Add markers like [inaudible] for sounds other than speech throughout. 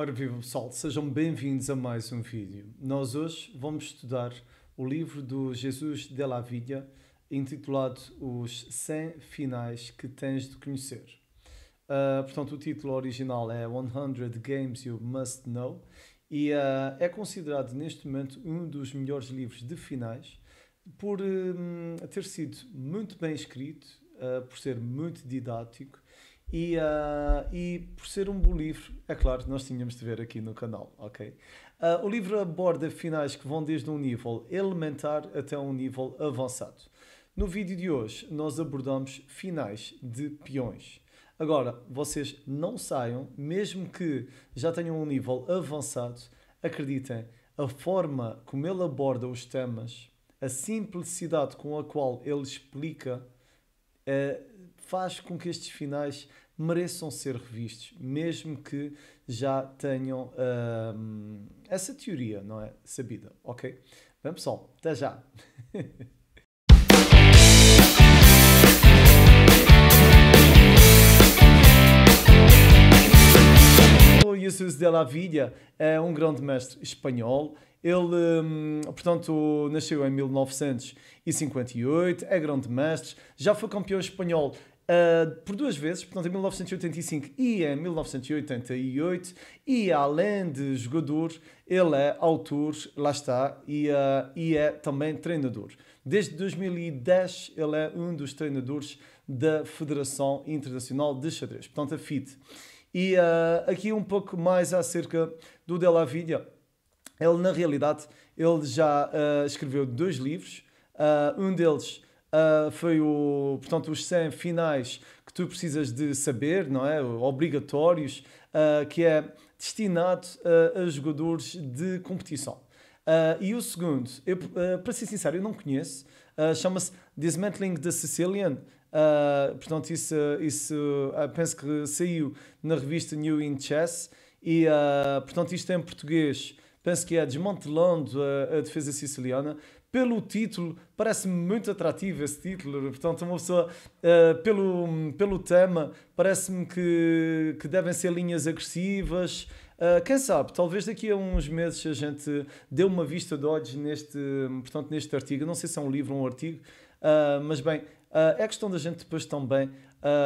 Ora viva pessoal, sejam bem-vindos a mais um vídeo. Nós hoje vamos estudar o livro do Jesus de la Vida, intitulado Os 100 Finais que Tens de Conhecer. Uh, portanto, o título original é 100 Games You Must Know e uh, é considerado neste momento um dos melhores livros de finais por hum, ter sido muito bem escrito, uh, por ser muito didático e, uh, e por ser um bom livro, é claro, nós tínhamos de ver aqui no canal, ok? Uh, o livro aborda finais que vão desde um nível elementar até um nível avançado. No vídeo de hoje, nós abordamos finais de peões. Agora, vocês não saiam, mesmo que já tenham um nível avançado, acreditem, a forma como ele aborda os temas, a simplicidade com a qual ele explica, é, faz com que estes finais mereçam ser revistos, mesmo que já tenham um, essa teoria, não é? Sabida, ok? Bem, pessoal, até já! [laughs] Jesus de la Villa é um grande mestre espanhol. Ele, hum, portanto, nasceu em 1958, é grande mestre, já foi campeão espanhol Uh, por duas vezes, portanto, em 1985 e em 1988, e além de jogador, ele é autor, lá está, e, uh, e é também treinador. Desde 2010, ele é um dos treinadores da Federação Internacional de Xadrez, portanto, a FIT. E uh, aqui um pouco mais acerca do Della Viglia. Ele, na realidade, ele já escreveu dois livros, um deles Uh, foi o, portanto, os 100 finais que tu precisas de saber, não é? Obrigatórios, uh, que é destinado uh, a jogadores de competição. e o segundo, eu, para ser sincero, eu não conheço, chama-se Dismantling the Sicilian. portanto, isso, isso penso que saiu na revista New in Chess e, portanto, isto é em português penso que é Desmantelando a, a Defesa Siciliana pelo título, parece-me muito atrativo esse título, portanto, uma pessoa, uh, pelo, pelo tema, parece-me que, que devem ser linhas agressivas. Uh, quem sabe, talvez daqui a uns meses a gente dê uma vista de olhos neste, portanto, neste artigo. não sei se é um livro ou um artigo, uh, mas bem, é questão da gente depois também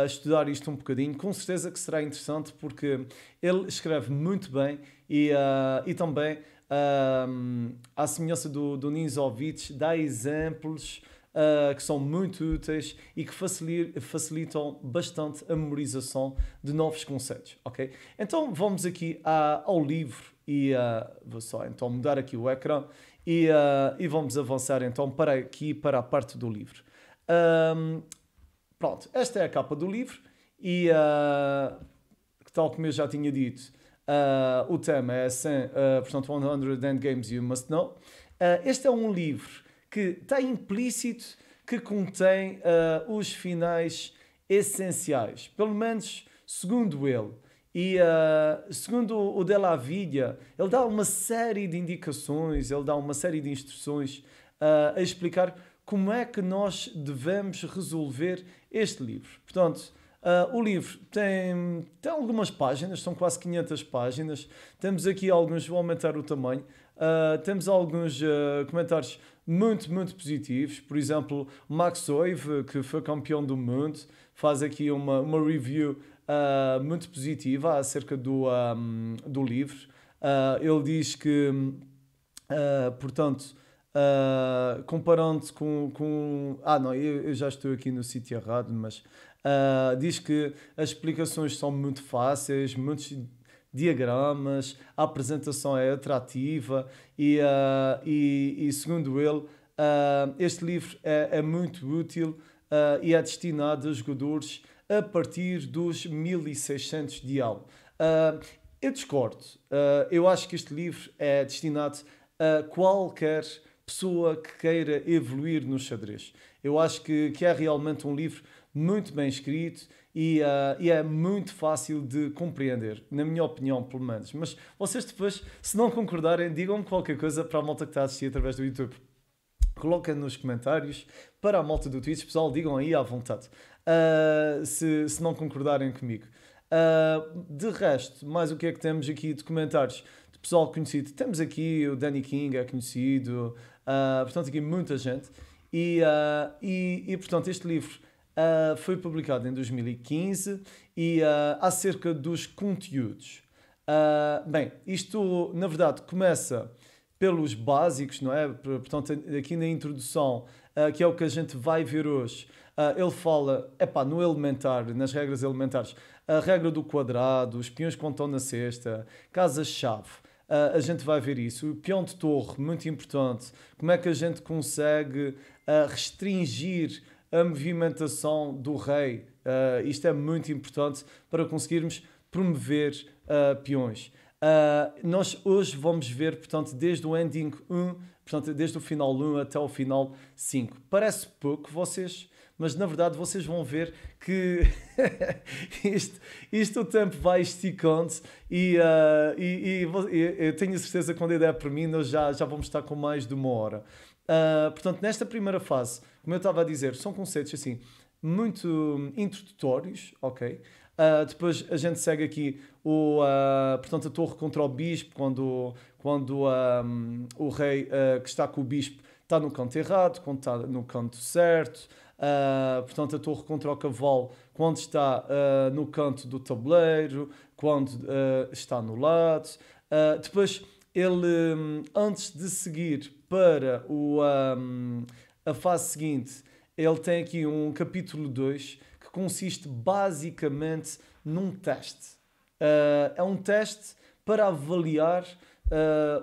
estudar isto um bocadinho. Com certeza que será interessante porque ele escreve muito bem e, uh, e também um, à semelhança do, do Ninzovich, dá exemplos uh, que são muito úteis e que facilitam, bastante a memorização de novos conceitos, ok? Então vamos aqui à, ao livro e uh, vou só então mudar aqui o ecrã e, uh, e vamos avançar então para aqui, para a parte do livro. Um, pronto, esta é a capa do livro e tal como eu já tinha dito, Uh, o tema é, sem, uh, ah, portanto, 100 Games You Must Know. Uh, este é um livro que está implícito que contém uh, os finais essenciais, pelo menos segundo ele. E uh, segundo o La Viglia, ele dá uma série de indicações, ele dá uma série de instruções uh, a explicar como é que nós devemos resolver este livro. Portanto, Uh, o livro tem, tem algumas páginas, são quase 500 páginas. Temos aqui alguns, vou aumentar o tamanho. Uh, temos alguns uh, comentários muito, muito positivos. Por exemplo, Max Oive, que foi campeão do mundo, faz aqui uma, uma review muito positiva acerca do, um, do livro. ele diz que, portanto, Uh, comparando com, com. Ah, não, eu, eu, já estou aqui no sítio errado, mas Uh, diz que as explicações são muito fáceis, muitos diagramas, a apresentação é atrativa e, uh, e, e segundo ele, uh, este livro é, é muito útil uh, e é destinado a jogadores a partir dos 1600 de algo. eu discordo. eu acho que este livro é destinado a qualquer pessoa que queira evoluir no xadrez. Eu acho que, que é realmente um livro muito bem escrito e, uh, e, é muito fácil de compreender, na minha opinião, pelo menos. Mas vocês depois, se não concordarem, digam-me qualquer coisa para a malta que está a assistir através do YouTube. Coloquem nos comentários para a malta do Twitch, pessoal, digam aí à vontade, uh, se, se não concordarem comigo. Uh, de resto, mais o que é que temos aqui de comentários? De pessoal conhecido. Temos aqui o Danny King, é conhecido, uh, portanto, aqui muita gente. E, uh, e, e, portanto, este livro uh, foi publicado em 2015 e uh, acerca dos conteúdos. Uh, bem, isto na verdade começa pelos básicos, não é? Portanto, aqui na introdução, uh, que é o que a gente vai ver hoje, uh, ele fala, epá, no elementar, nas regras elementares, a regra do quadrado, os peões que estão na cesta, casa-chave, uh, a gente vai ver isso. O peão de torre, muito importante, como é que a gente consegue restringir a movimentação do rei. Uh, isto é muito importante para conseguirmos promover uh, peões. Uh, nós hoje vamos ver, portanto, desde o ending 1, portanto, desde o final 1 até o final 5. Parece pouco vocês, mas na verdade vocês vão ver que [laughs] isto, isto o tempo vai esticando e, uh, e, e, eu tenho a certeza que quando a ideia é para mim nós já, já vamos estar com mais de uma hora. Uh, portanto, nesta primeira fase, como eu estava a dizer, são conceitos assim muito introdutórios, ok? Uh, depois a gente segue aqui o, uh, portanto, a torre contra o bispo, quando, quando um, ah, o rei uh, que está com o bispo está no canto errado, quando está no canto certo. portanto, a torre contra o cavalo, quando está no canto do tabuleiro, quando está no lado. depois, ele, um, antes de seguir para o. Um, a fase seguinte, ele tem aqui um capítulo 2 que consiste basicamente num teste. Uh, é um teste para avaliar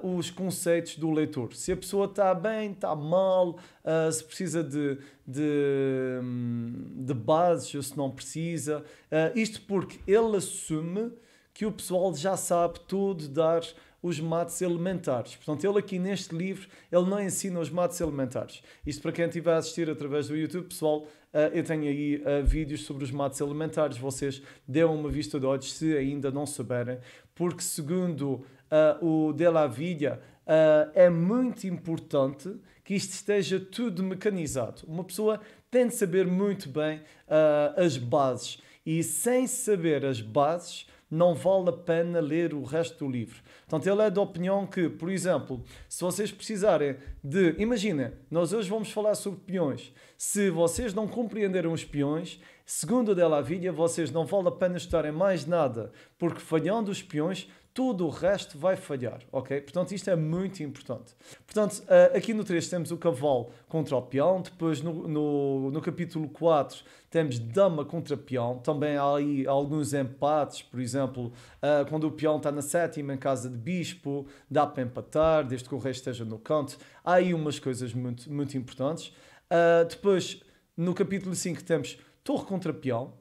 uh, os conceitos do leitor. Se a pessoa está bem, está mal, uh, se precisa de, de, hum, de, bases ou se não precisa. isto porque ele assume que o pessoal já sabe tudo dar os mates elementares. Portanto, ele aqui neste livro, ele não ensina os mates elementares. Isto para quem estiver a assistir através do YouTube, pessoal, ah, eu tenho aí ah, vídeos sobre os mates elementares. Vocês dêem uma vista de olhos se ainda não souberem, porque segundo ah, o De La é muito importante que isto esteja tudo mecanizado. Uma pessoa tem de saber muito bem as bases. E sem saber as bases, não vale a pena ler o resto do livro. Portanto, ele é da opinião que, por exemplo, se vocês precisarem de. Imagina, nós hoje vamos falar sobre peões. Se vocês não compreenderam os peões, segundo o Della Villa, vocês não vale a pena estarem mais nada, porque falhando os peões, tudo o resto vai falhar, ok? Portanto, isto é muito importante. Portanto, eh, aqui no 3 temos o cavalo contra o peão, depois no, no, no capítulo 4 temos dama contra peão, também há aí alguns empates, por exemplo, eh, quando o peão está na sétima em casa de bispo, dá para empatar, desde que o rei esteja no canto. Há aí umas coisas muito, muito importantes. Eh, depois, no capítulo 5 temos torre contra peão,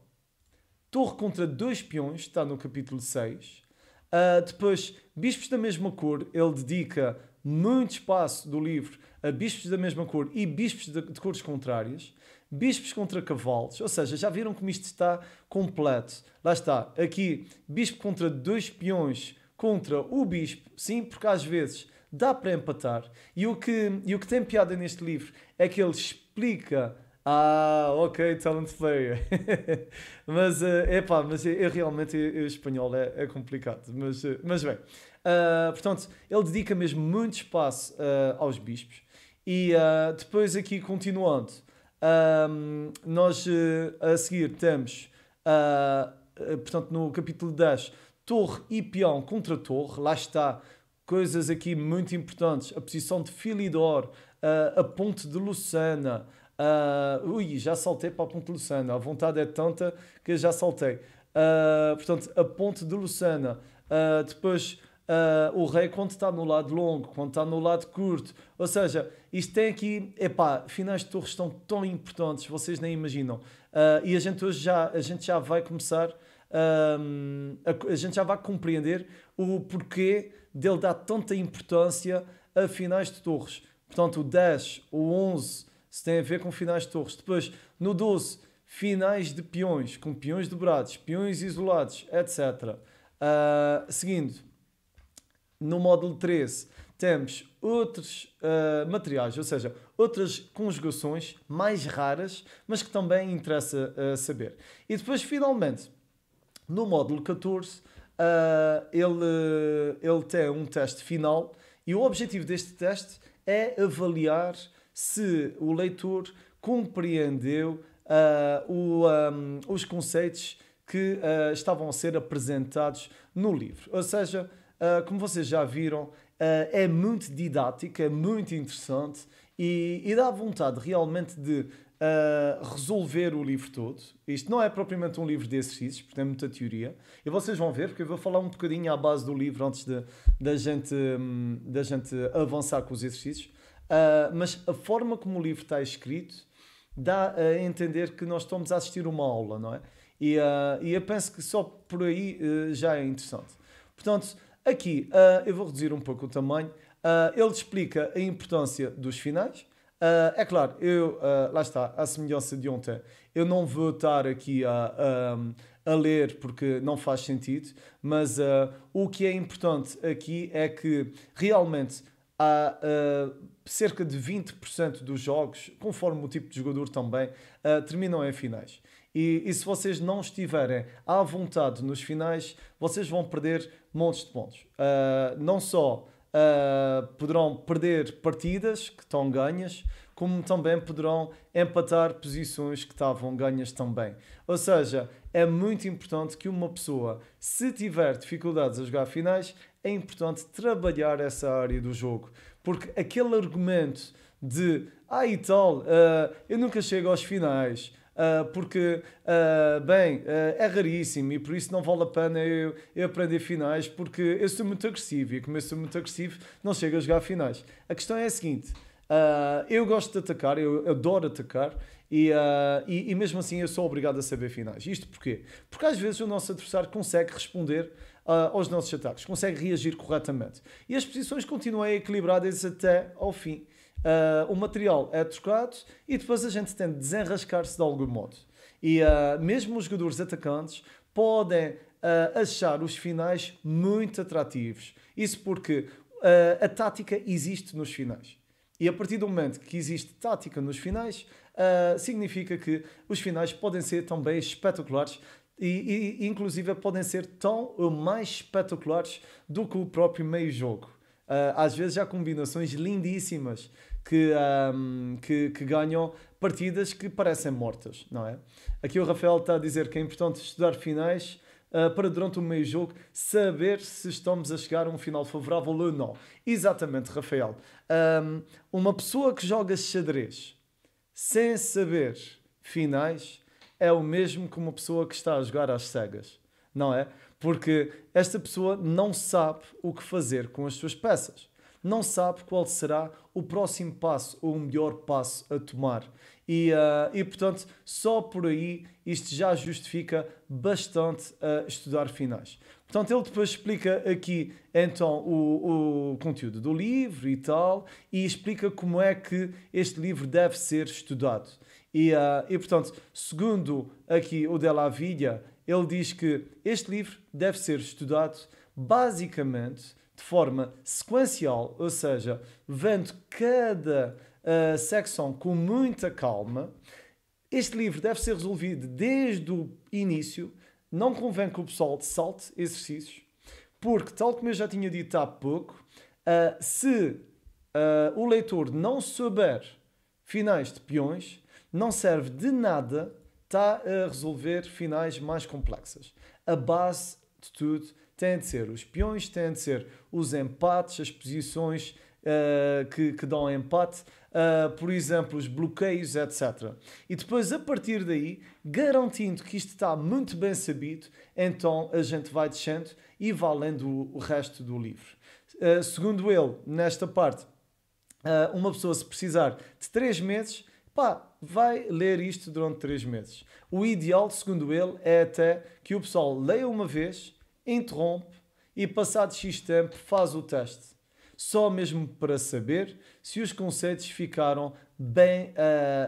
torre contra dois peões, está no capítulo 6. Uh, depois, Bispos da Mesma Cor, ele dedica muito espaço do livro a bispos da mesma cor e bispos de, de cores contrárias. Bispos contra cavalos, ou seja, já viram como isto está completo. Lá está, aqui, bispo contra dois peões contra o bispo, sim, porque às vezes dá para empatar. E o que, e o que tem piada neste livro é que ele explica ah, ok, talent player. [laughs] mas, é uh, eh, pá, mas eu, realmente, o espanhol é, é complicado. Mas, uh, mas bem, uh, portanto, ele dedica mesmo muito espaço ah, aos bispos. E ah, depois aqui, continuando, nós eh, a seguir temos, portanto, no capítulo 10, torre e peão contra torre. Lá está, coisas aqui muito importantes. A posição de Filidor, a ponte de Lucena... Uh, ui, já saltei para a Ponte de Luçana. A vontade é tanta que já saltei. Uh, portanto, a Ponte de Lucena. Uh, ah, depois, o rei quando está no lado longo, quando está no lado curto. Ou seja, isto tem aqui... Epá, finais de torres estão tão importantes, vocês nem imaginam. e a gente hoje já, a gente já vai começar... Um, a, a, gente já vai compreender o porquê dele dar tanta importância a finais de torres. Portanto, o 10, o 11, se tem a ver com finais de torres. Depois, no 12, finais de peões, com peões dobrados, peões isolados, etc. Uh, ah, seguindo, no módulo 13, temos outros uh, materiais, ou seja, outras conjugações mais raras, mas que também interessa uh, saber. E depois, finalmente, no módulo 14, ele, ele tem um teste final e o objetivo deste teste é avaliar se o leitor compreendeu uh, o, um, ah, os conceitos que uh, estavam a ser apresentados no livro. Ou seja, uh, como vocês já viram, é muito didático, é muito interessante e, e dá vontade realmente de Uh, resolver o livro todo. Isto não é propriamente um livro de exercícios, porque tem muita teoria. E vocês vão ver, porque eu vou falar um bocadinho à base do livro antes da gente, hum, da gente avançar com os exercícios. Uh, mas a forma como o livro está escrito dá a entender que nós estamos a assistir uma aula, não é? E, uh, e eu penso que só por aí uh, já é interessante. Portanto, aqui eu vou reduzir um pouco o tamanho. ele explica a importância dos finais. é claro, eu, lá está, a semelhança de ontem, eu não vou estar aqui a, a, a ler porque não faz sentido, mas o que é importante aqui é que realmente há cerca de 20% dos jogos, conforme o tipo de jogador também, uh, terminam em finais. E, e, se vocês não estiverem à vontade nos finais, vocês vão perder montes de pontos. Uh, não só uh, poderão perder partidas que estão ganhas, como também poderão empatar posições que estavam ganhas também. Ou seja, é muito importante que uma pessoa, se tiver dificuldades a jogar finais, é importante trabalhar essa área do jogo. Porque aquele argumento de ah e tal, uh, eu nunca chego aos finais, uh, porque, uh, bem, é raríssimo e por isso não vale a pena eu, eu aprender finais, porque eu sou muito agressivo e como eu sou muito agressivo, não chego a jogar finais. A questão é a seguinte: eu gosto de atacar, eu adoro atacar. E, e, e mesmo assim eu sou obrigado a saber finais. Isto porquê? Porque às vezes o nosso adversário consegue responder ah, aos nossos ataques, consegue reagir corretamente. E as posições continuam equilibradas até ao fim. Uh, o material é trocado e depois a gente tem de desenrascar-se de algum modo. E uh, mesmo os jogadores atacantes podem uh, achar os finais muito atrativos. Isso porque a tática existe nos finais. E a partir do momento que existe tática nos finais, significa que os finais podem ser também espetaculares e, e inclusive podem ser tão ou mais espetaculares do que o próprio meio-jogo. Uh, ah, às vezes há combinações lindíssimas que, um, que, que, ganham partidas que parecem mortas, não é? Aqui o Rafael está a dizer que é importante estudar finais uh, para durante o meio jogo saber se estamos a chegar a um final favorável ou não. Exatamente, Rafael. Um, uma pessoa que joga xadrez sem saber finais é o mesmo que uma pessoa que está a jogar às cegas, não é? Porque esta pessoa não sabe o que fazer com as suas peças. Não sabe qual será o próximo passo ou o melhor passo a tomar. E, uh, e portanto, só por aí isto já justifica bastante uh, estudar finais. Portanto, ele depois explica aqui então o, o conteúdo do livro e tal, e explica como é que este livro deve ser estudado. E, uh, e portanto, segundo aqui o Della Villa, ele diz que este livro deve ser estudado basicamente de forma sequencial, ou seja, vendo cada uh, secção com muita calma. Este livro deve ser resolvido desde o início. Não convém que o pessoal salte exercícios, porque, tal como eu já tinha dito há pouco, uh, se uh, o leitor não souber finais de peões, não serve de nada está a resolver finais mais complexas. A base de tudo tem de ser os peões, tem de ser os empates, as posições uh, que, que dão empate, uh, por exemplo, os bloqueios, etc. E depois, a partir daí, garantindo que isto está muito bem sabido, então a gente vai descendo e valendo o resto do livro. Uh, segundo ele, nesta parte, uma pessoa, se precisar de três meses, Pá, vai ler isto durante três meses. O ideal, segundo ele, é até que o pessoal leia uma vez, interrompe e, passado X tempo, faz o teste. Só mesmo para saber se os conceitos ficaram bem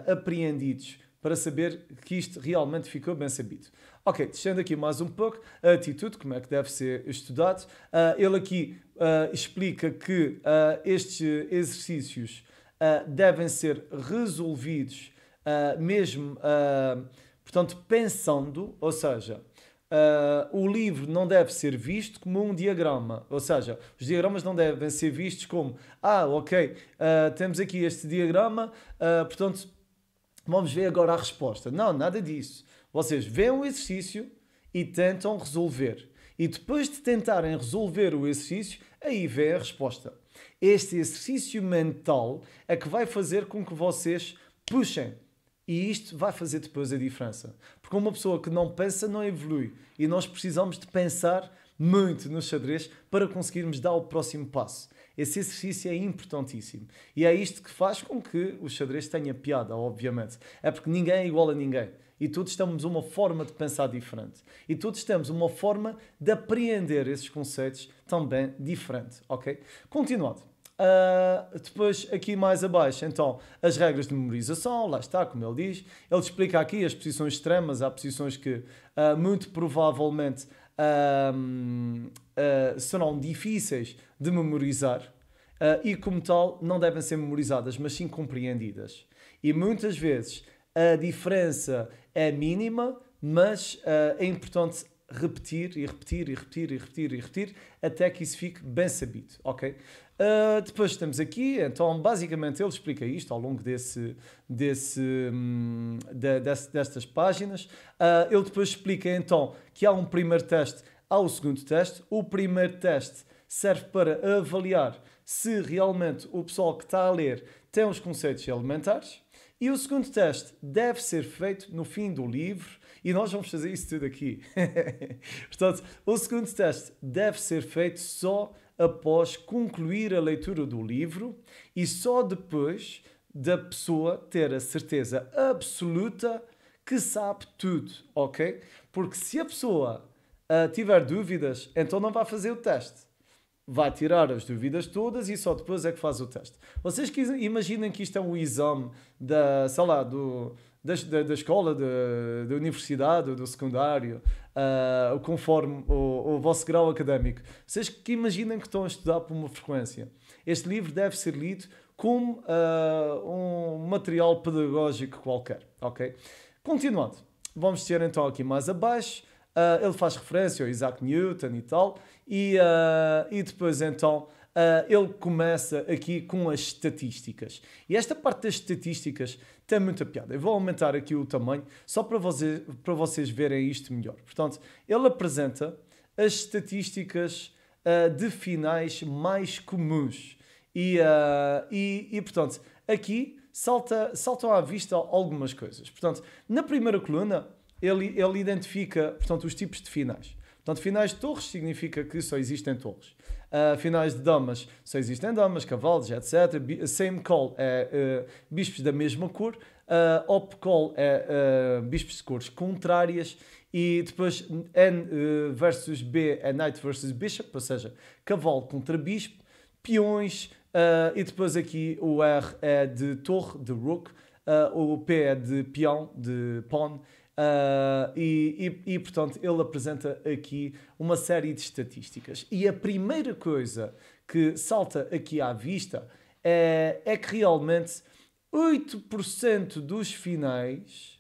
uh, apreendidos, para saber que isto realmente ficou bem sabido. Ok, descendo aqui mais um pouco, a atitude, como é que deve ser estudado. Uh, ele aqui uh, explica que uh, estes exercícios uh, devem ser resolvidos uh, mesmo, uh, portanto, pensando, ou seja, o livro não deve ser visto como um diagrama, ou seja, os diagramas não devem ser vistos como, ah, ok, temos aqui este diagrama, portanto, vamos ver agora a resposta. Não, nada disso. Vocês veem o exercício e tentam resolver. E depois de tentarem resolver o exercício, aí vem a resposta este exercício mental é que vai fazer com que vocês puxem. E isto vai fazer depois a diferença. Porque uma pessoa que não pensa não evolui. E nós precisamos de pensar muito no xadrez para conseguirmos dar o próximo passo. Esse exercício é importantíssimo. E é isto que faz com que o xadrez tenha piada, obviamente. É porque ninguém é igual a ninguém. E todos temos uma forma de pensar diferente. E todos temos uma forma de apreender esses conceitos também diferente, ok? Continuando. Uh, depois, aqui mais abaixo, então, as regras de memorização, lá está, como ele diz. Ele explica aqui as posições extremas, há posições que uh, muito provavelmente uh, serão difíceis de memorizar e, como tal, não devem ser memorizadas, mas sim compreendidas. E muitas vezes a diferença é mínima, mas é importante repetir e repetir e repetir e repetir e repetir até que isso fique bem sabido, ok? Uh, depois estamos aqui, então basicamente ele explica isto ao longo desse, desse, hum, de, desse, destas páginas. Uh, ele depois explica então que há um primeiro teste, há o segundo teste. O primeiro teste serve para avaliar se realmente o pessoal que está a ler tem os conceitos elementares. E o segundo teste deve ser feito no fim do livro e nós vamos fazer isso tudo aqui. [laughs] Portanto, o segundo teste deve ser feito só após concluir a leitura do livro e só depois da pessoa ter a certeza absoluta que sabe tudo, ok? Porque se a pessoa uh, tiver dúvidas, então não vai fazer o teste. Vai tirar as dúvidas todas e só depois é que faz o teste. Vocês que imaginem que isto é um exame da, sei lá, do, da, da, da escola, da, da universidade, do secundário, uh, conforme o, o vosso grau académico, vocês que imaginem que estão a estudar por uma frequência, este livro deve ser lido como uh, um material pedagógico qualquer, ok? Continuando, vamos ter então aqui mais abaixo, uh, ele faz referência ao Isaac Newton e tal, e, uh, e depois então Uh, ele começa aqui com as estatísticas. E esta parte das estatísticas tem muita piada. Eu vou aumentar aqui o tamanho só para, você, para vocês verem isto melhor. Portanto, ele apresenta as estatísticas uh, de finais mais comuns. E, uh, e, e, portanto, aqui salta, saltam à vista algumas coisas. Portanto, na primeira coluna, ele, ele identifica portanto, os tipos de finais. Portanto, finais de torres significa que só existem torres. Uh, finais de damas só existem damas, cavalos, etc. B same call é uh, bispos da mesma cor. Uh, op call é bispos de cores contrárias. E depois N versus B é knight versus bishop, ou seja, cavalo contra bispo, peões. e depois aqui o R é de torre, de rook. o P é de peão, de pawn Uh, e, e, e, portanto, ele apresenta aqui uma série de estatísticas. E a primeira coisa que salta aqui à vista é, é que realmente 8% dos finais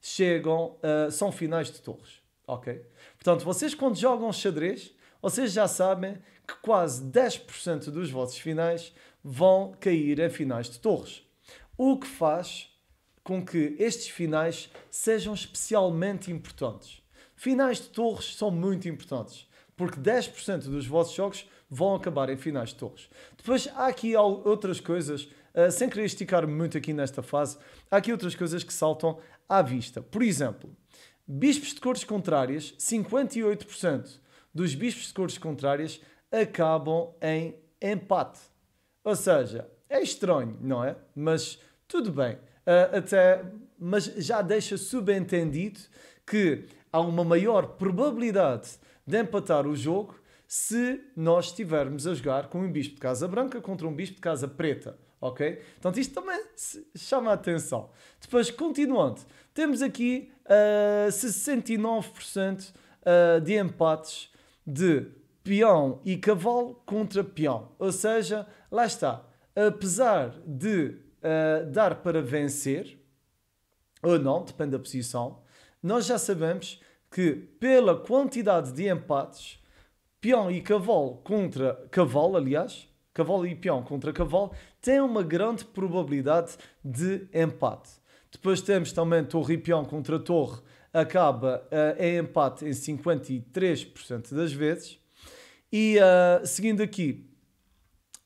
chegam, uh, são finais de torres, ok? Portanto, vocês quando jogam xadrez, vocês já sabem que quase 10% dos vossos finais vão cair em finais de torres. O que faz com que estes finais sejam especialmente importantes. Finais de torres são muito importantes, porque 10% dos vossos jogos vão acabar em finais de torres. Depois há aqui outras coisas, ah, sem querer esticar muito aqui nesta fase, há aqui outras coisas que saltam à vista. Por exemplo, bispos de cores contrárias, 58% dos bispos de cores contrárias acabam em empate. Ou seja, é estranho, não é? Mas tudo bem uh, até, mas já deixa subentendido que há uma maior probabilidade de empatar o jogo se nós estivermos a jogar com um bispo de Casa Branca contra um bispo de Casa Preta. Ok? Portanto, isto também chama a atenção. Depois, continuando, temos aqui uh, 69% uh, de empates de peão e cavalo contra peão. Ou seja, lá está. Apesar de eh, dar para vencer, ou não, depende da posição, nós já sabemos que pela quantidade de empates, peão e cavalo contra cavalo, aliás, cavalo e peão contra cavalo, tem uma grande probabilidade de empate. Depois temos também torre e peão contra torre, acaba uh, em empate em 53% das vezes. E uh, seguindo aqui,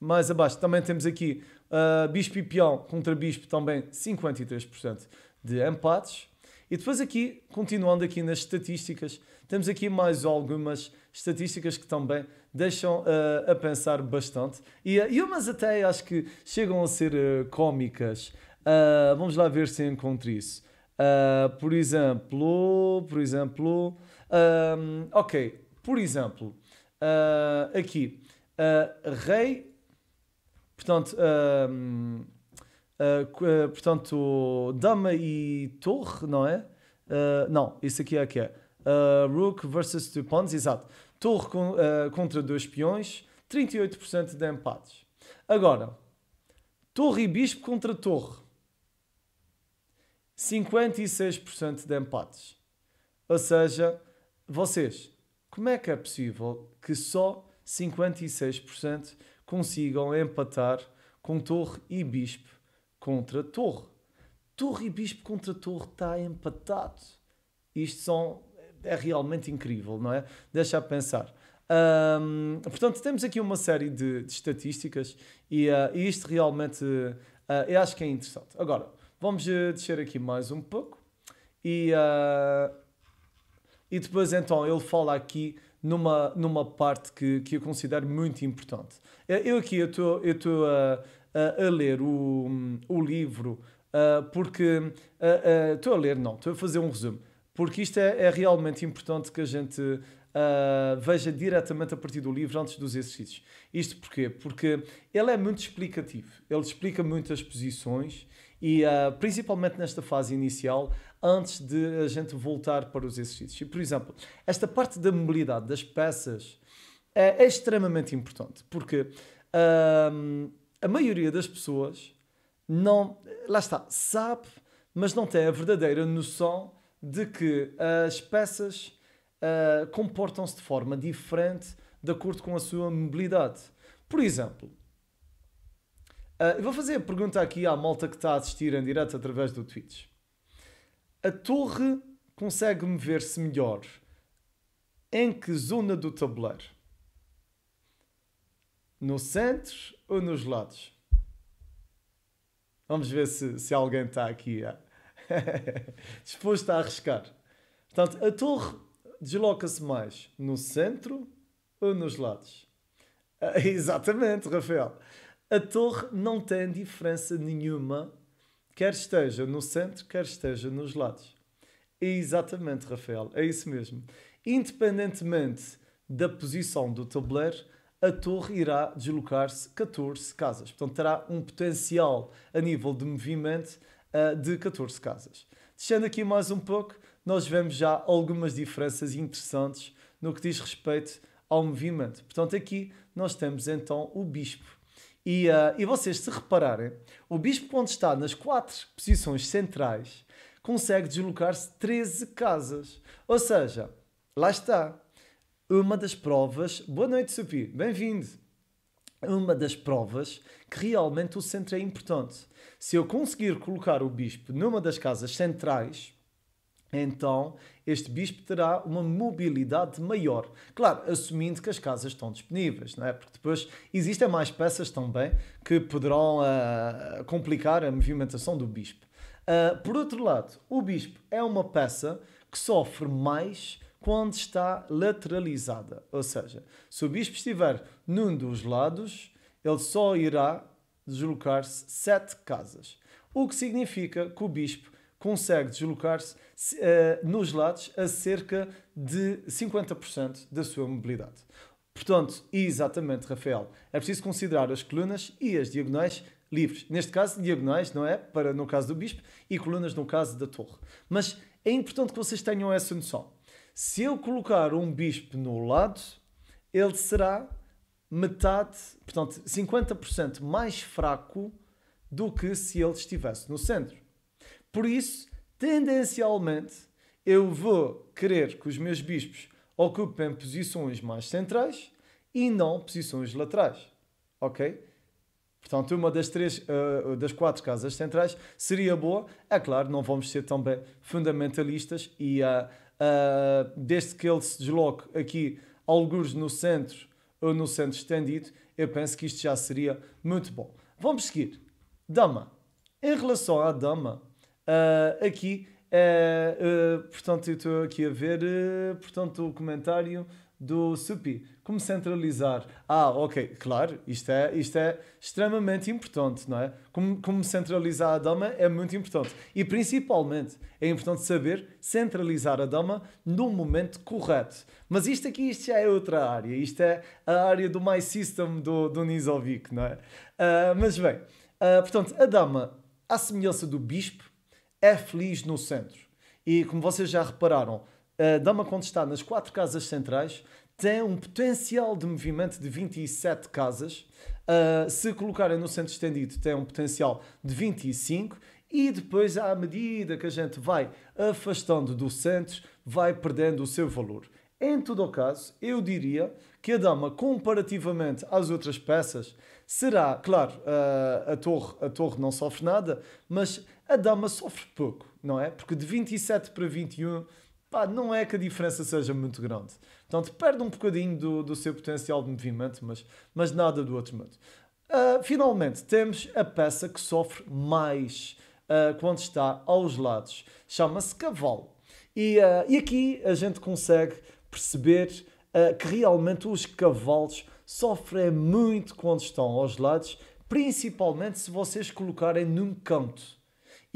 mais abaixo, também temos aqui Uh, bispo e peão contra bispo também 53% de empates. E depois aqui, continuando aqui nas estatísticas, temos aqui mais algumas estatísticas que também deixam uh, a pensar bastante. E, ah, e umas até acho que chegam a ser uh, cómicas. Uh, vamos lá ver se encontro isso. por exemplo, por exemplo, ok, por exemplo, aqui, rei Portanto, uh, portanto, dama e torre, não é? Uh, não, isso aqui é que é. Uh, rook versus two pawns, exato. Torre com, contra dois peões, 38% de empates. Agora, torre e bispo contra torre, 56% de empates. Ou seja, vocês, como é que é possível que só 56% consigam empatar com Torre e Bispo contra Torre. Torre e Bispo contra Torre está empatado. Isto são, é realmente incrível, não é? Deixa a pensar. Um, portanto, temos aqui uma série de, de estatísticas e, uh, isto realmente uh, eu acho que é interessante. Agora, vamos eh, descer aqui mais um pouco e, ah, e depois então ele fala aqui numa, numa parte que, que eu considero muito importante. Eh, eu aqui estou eu a, a, eh, eh, a ler o, o livro uh, porque. Estou uh, uh, a ler, não, estou a fazer um resumo. Porque isto é, é realmente importante que a gente veja diretamente a partir do livro antes dos exercícios. Isto porquê? Porque ele é muito explicativo, ele explica muitas posições e, principalmente nesta fase inicial, antes de a gente voltar para os exercícios. E, por exemplo, esta parte da mobilidade das peças eh, é extremamente importante, porque a maioria das pessoas não, lá está, sabe, mas não tem a verdadeira noção de que as peças uh, comportam-se de forma diferente de acordo com a sua mobilidade. Por exemplo, uh, eu vou fazer a pergunta aqui à malta que está a assistir em direto através do Twitch. A torre consegue mover-se melhor em que zona do tabuleiro? No centro ou nos lados? Vamos ver se, se alguém está aqui é? [laughs] disposto a arriscar. Portanto, a torre desloca-se mais no centro ou nos lados? [laughs] Exatamente, Rafael. A torre não tem diferença nenhuma quer esteja no centro, quer esteja nos lados. É exatamente, Rafael, é isso mesmo. Independentemente da posição do tabuleiro, a torre irá deslocar-se 14 casas. Portanto, terá um potencial a nível de movimento uh, de 14 casas. Deixando aqui mais um pouco, nós vemos já algumas diferenças interessantes no que diz respeito ao movimento. Portanto, aqui nós temos então o bispo e, uh, e vocês, se repararem, o bispo, quando está nas quatro posições centrais, consegue deslocar-se 13 casas. Ou seja, lá está. Uma das provas. Boa noite, Supi. Bem-vindo. Uma das provas que realmente o centro é importante. Se eu conseguir colocar o bispo numa das casas centrais, então este bispo terá uma mobilidade maior. Claro, assumindo que as casas estão disponíveis, não é? Porque depois existem mais peças também que poderão uh, complicar a movimentação do bispo. Uh, por outro lado, o bispo é uma peça que sofre mais quando está lateralizada. Ou seja, se o bispo estiver num dos lados, ele só irá deslocar-se sete casas. O que significa que o bispo consegue deslocar-se eh, nos lados a cerca de 50% da sua mobilidade. Portanto, exatamente, Rafael, é preciso considerar as colunas e as diagonais livres. Neste caso, diagonais, não é? Para no caso do bispo e colunas no caso da torre. Mas é importante que vocês tenham essa noção. Se eu colocar um bispo no lado, ele será metade, portanto, 50% mais fraco do que se ele estivesse no centro. Por isso, tendencialmente eu vou querer que os meus bispos ocupem posições mais centrais e não posições laterais. Ok? Portanto, uma das, três, uh, das quatro casas centrais seria boa. É claro, não vamos ser também fundamentalistas e uh, uh, desde que ele se desloque aqui alguns no centro ou no centro estendido, eu penso que isto já seria muito bom. Vamos seguir. Dama. Em relação à dama, Uh, aqui, uh, portanto, eu estou aqui a ver portanto, o comentário do SUPI. Como centralizar? Ah, ok, claro, isto é, isto é extremamente importante, não é? Como, como centralizar a dama é muito importante. E principalmente é importante saber centralizar a dama no momento correto. Mas isto aqui, isto já é outra área. Isto é a área do My System do, do Nisovic, não é? Uh, mas bem, uh, portanto, a dama, à semelhança do bispo, é feliz no centro. E como vocês já repararam, a Dama Contestada nas quatro casas centrais tem um potencial de movimento de 27 casas. Uh, se colocarem no centro estendido, tem um potencial de 25. E depois, à medida que a gente vai afastando do centro, vai perdendo o seu valor. Em todo o caso, eu diria que a dama, comparativamente às outras peças, será, claro, uh, a, torre, a torre não sofre nada, mas a dama sofre pouco, não é? Porque de 27 para 21, pá, não é que a diferença seja muito grande. Portanto, perde um bocadinho do, do seu potencial de movimento, mas, mas nada do outro mundo. Uh, finalmente, temos a peça que sofre mais uh, quando está aos lados. Chama-se cavalo. E, uh, e aqui a gente consegue perceber que realmente os cavalos sofrem muito quando estão aos lados, principalmente se vocês colocarem num canto.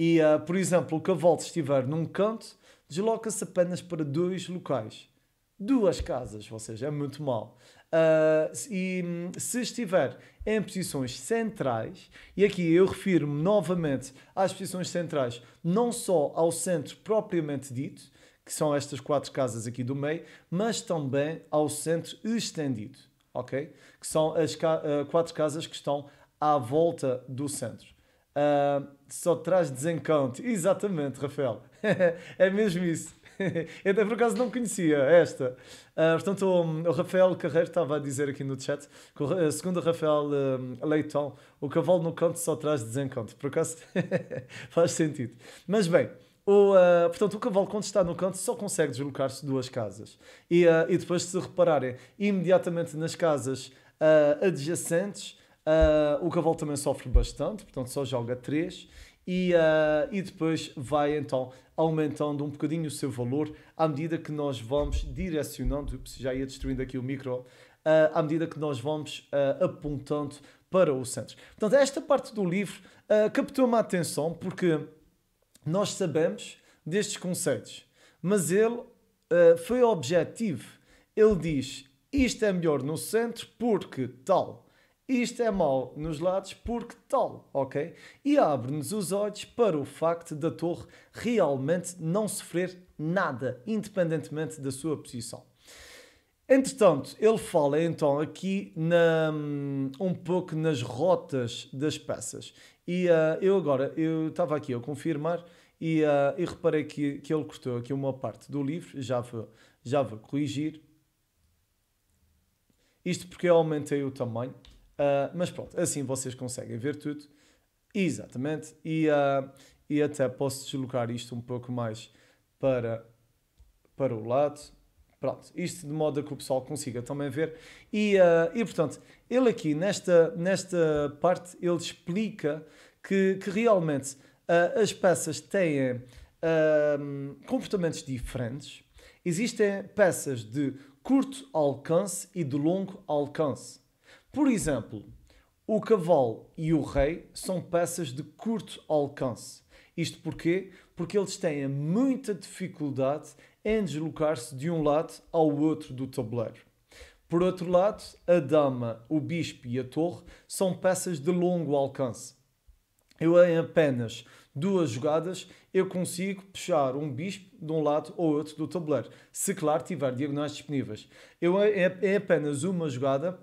E, uh, por exemplo, o cavalo estiver num canto, desloca-se apenas para dois locais. Duas casas, ou seja, é muito mal. Uh, e hum, se estiver em posições centrais, e aqui eu refiro-me novamente às posições centrais, não só ao centro propriamente dito, que são estas quatro casas aqui do meio, mas também ao centro estendido, ok? Que são as ca uh, quatro casas que estão à volta do centro. Uh, só traz desencanto. Exatamente, Rafael. [laughs] é mesmo isso. [laughs] Eu até por acaso não conhecia esta. Uh, portanto, o, o, Rafael Carreiro estava a dizer aqui no chat que, o, segundo o Rafael uh, Leitão, o cavalo no canto só traz desencanto. Por acaso [laughs] faz sentido. Mas bem, o, uh, portanto, o cavalo, quando está no canto, só consegue deslocar-se duas casas. E, uh, e depois, se repararem, imediatamente nas casas adjacentes, Uh, o Cavalo também sofre bastante, portanto só joga 3 e, uh, e depois vai então aumentando um bocadinho o seu valor à medida que nós vamos direcionando, já ia destruindo aqui o micro, uh, à medida que nós vamos apontando para o centro. Portanto, esta parte do livro captou-me a atenção porque nós sabemos destes conceitos, mas ele foi objetivo. Ele diz isto é melhor no centro porque tal isto é mau nos lados porque tal, ok? E abre-nos os olhos para o facto da torre realmente não sofrer nada, independentemente da sua posição. Entretanto, ele fala então aqui na, hum, um pouco nas rotas das peças. E uh, eu agora, eu estava aqui a confirmar e, uh, e reparei que, que ele cortou aqui uma parte do livro, já vou, já vou corrigir. Isto porque eu aumentei o tamanho, Uh, mas pronto, assim vocês conseguem ver tudo. Exatamente. E, uh, e até posso deslocar isto um pouco mais para, para o lado. Pronto, isto de modo a que o pessoal consiga também ver. E, uh, e portanto, ele aqui nesta, nesta parte, ele explica que, que realmente uh, as peças têm uh, comportamentos diferentes. Existem peças de curto alcance e de longo alcance. Por exemplo, o cavalo e o rei são peças de curto alcance. Isto porquê? Porque eles têm muita dificuldade em deslocar-se de um lado ao outro do tabuleiro. Por outro lado, a dama, o bispo e a torre são peças de longo alcance. Eu em apenas duas jogadas eu consigo puxar um bispo de um lado ou outro do tabuleiro, se claro tiver diagonais disponíveis. Eu em apenas uma jogada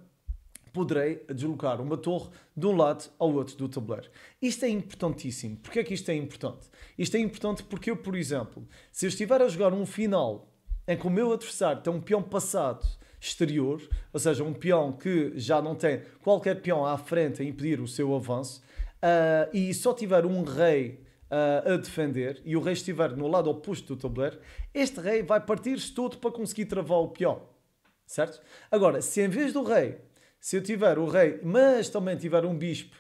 poderei deslocar uma torre de um lado ao outro do tabuleiro. Isto é importantíssimo. Porquê é que isto é importante? Isto é importante porque eu, por exemplo, se eu estiver a jogar um final em que o meu adversário tem um peão passado exterior, ou seja, um peão que já não tem qualquer peão à frente a impedir o seu avanço, uh, e só tiver um rei uh, a defender, e o rei estiver no lado oposto do tabuleiro, este rei vai partir-se todo para conseguir travar o peão. Certo? Agora, se em vez do rei se eu tiver o rei, mas também tiver um bispo,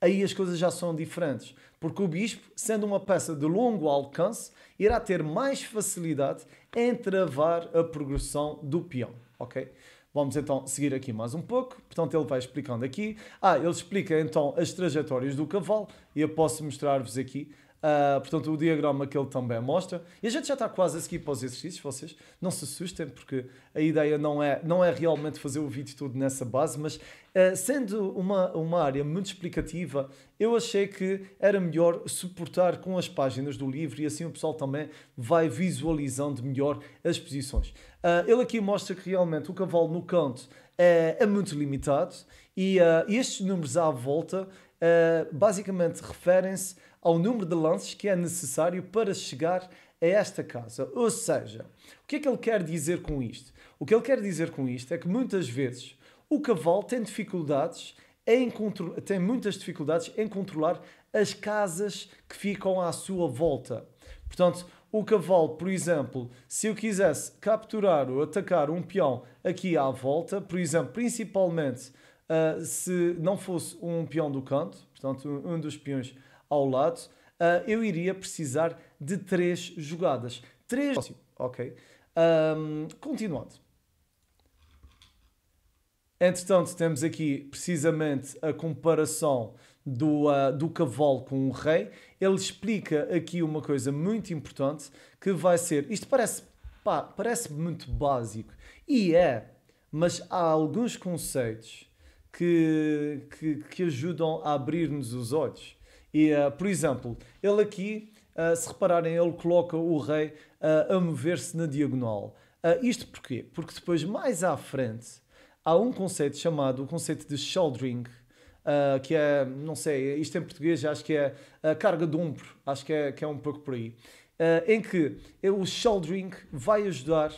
aí as coisas já são diferentes. Porque o bispo, sendo uma peça de longo alcance, irá ter mais facilidade em travar a progressão do peão. Ok? Vamos então seguir aqui mais um pouco. Portanto, ele vai explicando aqui. Ah, ele explica então as trajetórias do cavalo e eu posso mostrar-vos aqui Uh, portanto, o diagrama que ele também mostra. E a gente já está quase a seguir para os exercícios, vocês não se assustem, porque a ideia não é, não é realmente fazer o vídeo todo nessa base, mas uh, sendo uma, uma área muito explicativa, eu achei que era melhor suportar com as páginas do livro e assim o pessoal também vai visualizando melhor as posições. Uh, ele aqui mostra que realmente o cavalo no canto é, é muito limitado e estes números à volta basicamente referem-se ao número de lances que é necessário para chegar a esta casa. Ou seja, o que é que ele quer dizer com isto? O que ele quer dizer com isto é que muitas vezes o cavalo tem dificuldades em tem muitas dificuldades em controlar as casas que ficam à sua volta. Portanto, o cavalo, por exemplo, se eu quisesse capturar ou atacar um peão aqui à volta, por exemplo, principalmente uh, se não fosse um peão do canto, portanto, um dos peões ao lado, uh, eu iria precisar de três jogadas. Três. Ok. Um, continuando. Entretanto, temos aqui precisamente a comparação do, uh, do cavalo com o rei. Ele explica aqui uma coisa muito importante que vai ser. Isto parece, pá, parece muito básico e é, mas há alguns conceitos que, que, que ajudam a abrir-nos os olhos. E, uh, por exemplo, ele aqui, uh, se repararem, ele coloca o rei uh, a mover-se na diagonal. isto porquê? Porque depois, mais à frente, há um conceito chamado o conceito de shouldering, que é, não sei, isto em português acho que é a carga de ombro, acho que é, que é um pouco por aí, em que o shouldering vai ajudar,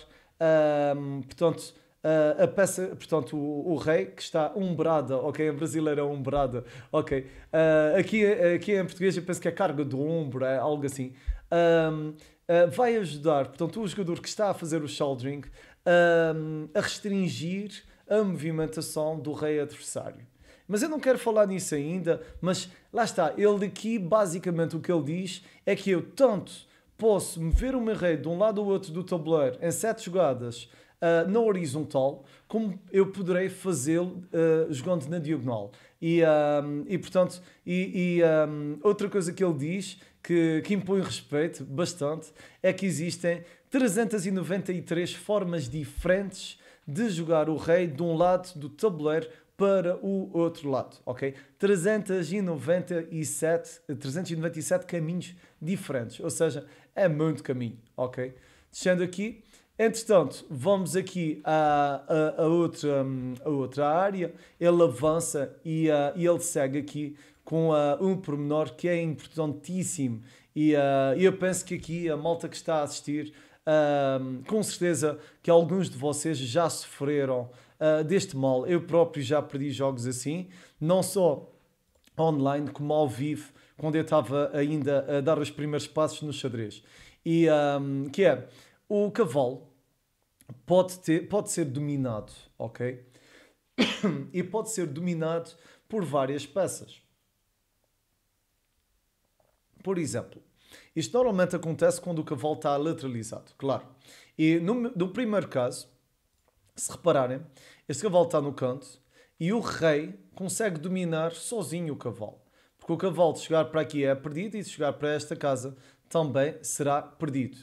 portanto, ah, a peça, portanto, o, o, rei, que está umbrada, ok? Em brasileiro é umbrada, ok? Uh, aqui, aqui em português eu penso que é carga do ombro, é algo assim. Um, uh, ah, vai ajudar, portanto, o jogador que está a fazer o shouldering um, a restringir a movimentação do rei adversário. Mas eu não quero falar nisso ainda, mas lá está, ele aqui basicamente o que ele diz é que eu tanto posso mover o meu rei de um lado ao outro do tabuleiro em sete jogadas uh, na horizontal, como eu poderei fazê-lo uh, jogando na diagonal. E, um, ah, e portanto, e, e um, outra coisa que ele diz, que, que impõe respeito bastante, é que existem 393 formas diferentes de jogar o rei de um lado do tabuleiro para o outro lado, ok? 397, 397 caminhos diferentes, ou seja, é muito caminho, ok? Deixando aqui, Entretanto, vamos aqui a, a, a, outra, a outra área. Ele avança e, e ele segue aqui com uh, um pormenor que é importantíssimo. E uh, eu penso que aqui a malta que está a assistir, com certeza que alguns de vocês já sofreram deste mal. Eu próprio já perdi jogos assim, não só online como ao vivo, quando eu estava ainda a dar os primeiros passos no xadrez. E que é o cavalo pode, ter, pode ser dominado, ok? [coughs] E pode ser dominado por várias peças. Por exemplo, isto normalmente acontece quando o cavalo está lateralizado, claro. E no, no primeiro caso, se repararem, este cavalo está no canto e o rei consegue dominar sozinho o cavalo. Porque o cavalo, de chegar para aqui, é perdido e de chegar para esta casa, também será perdido.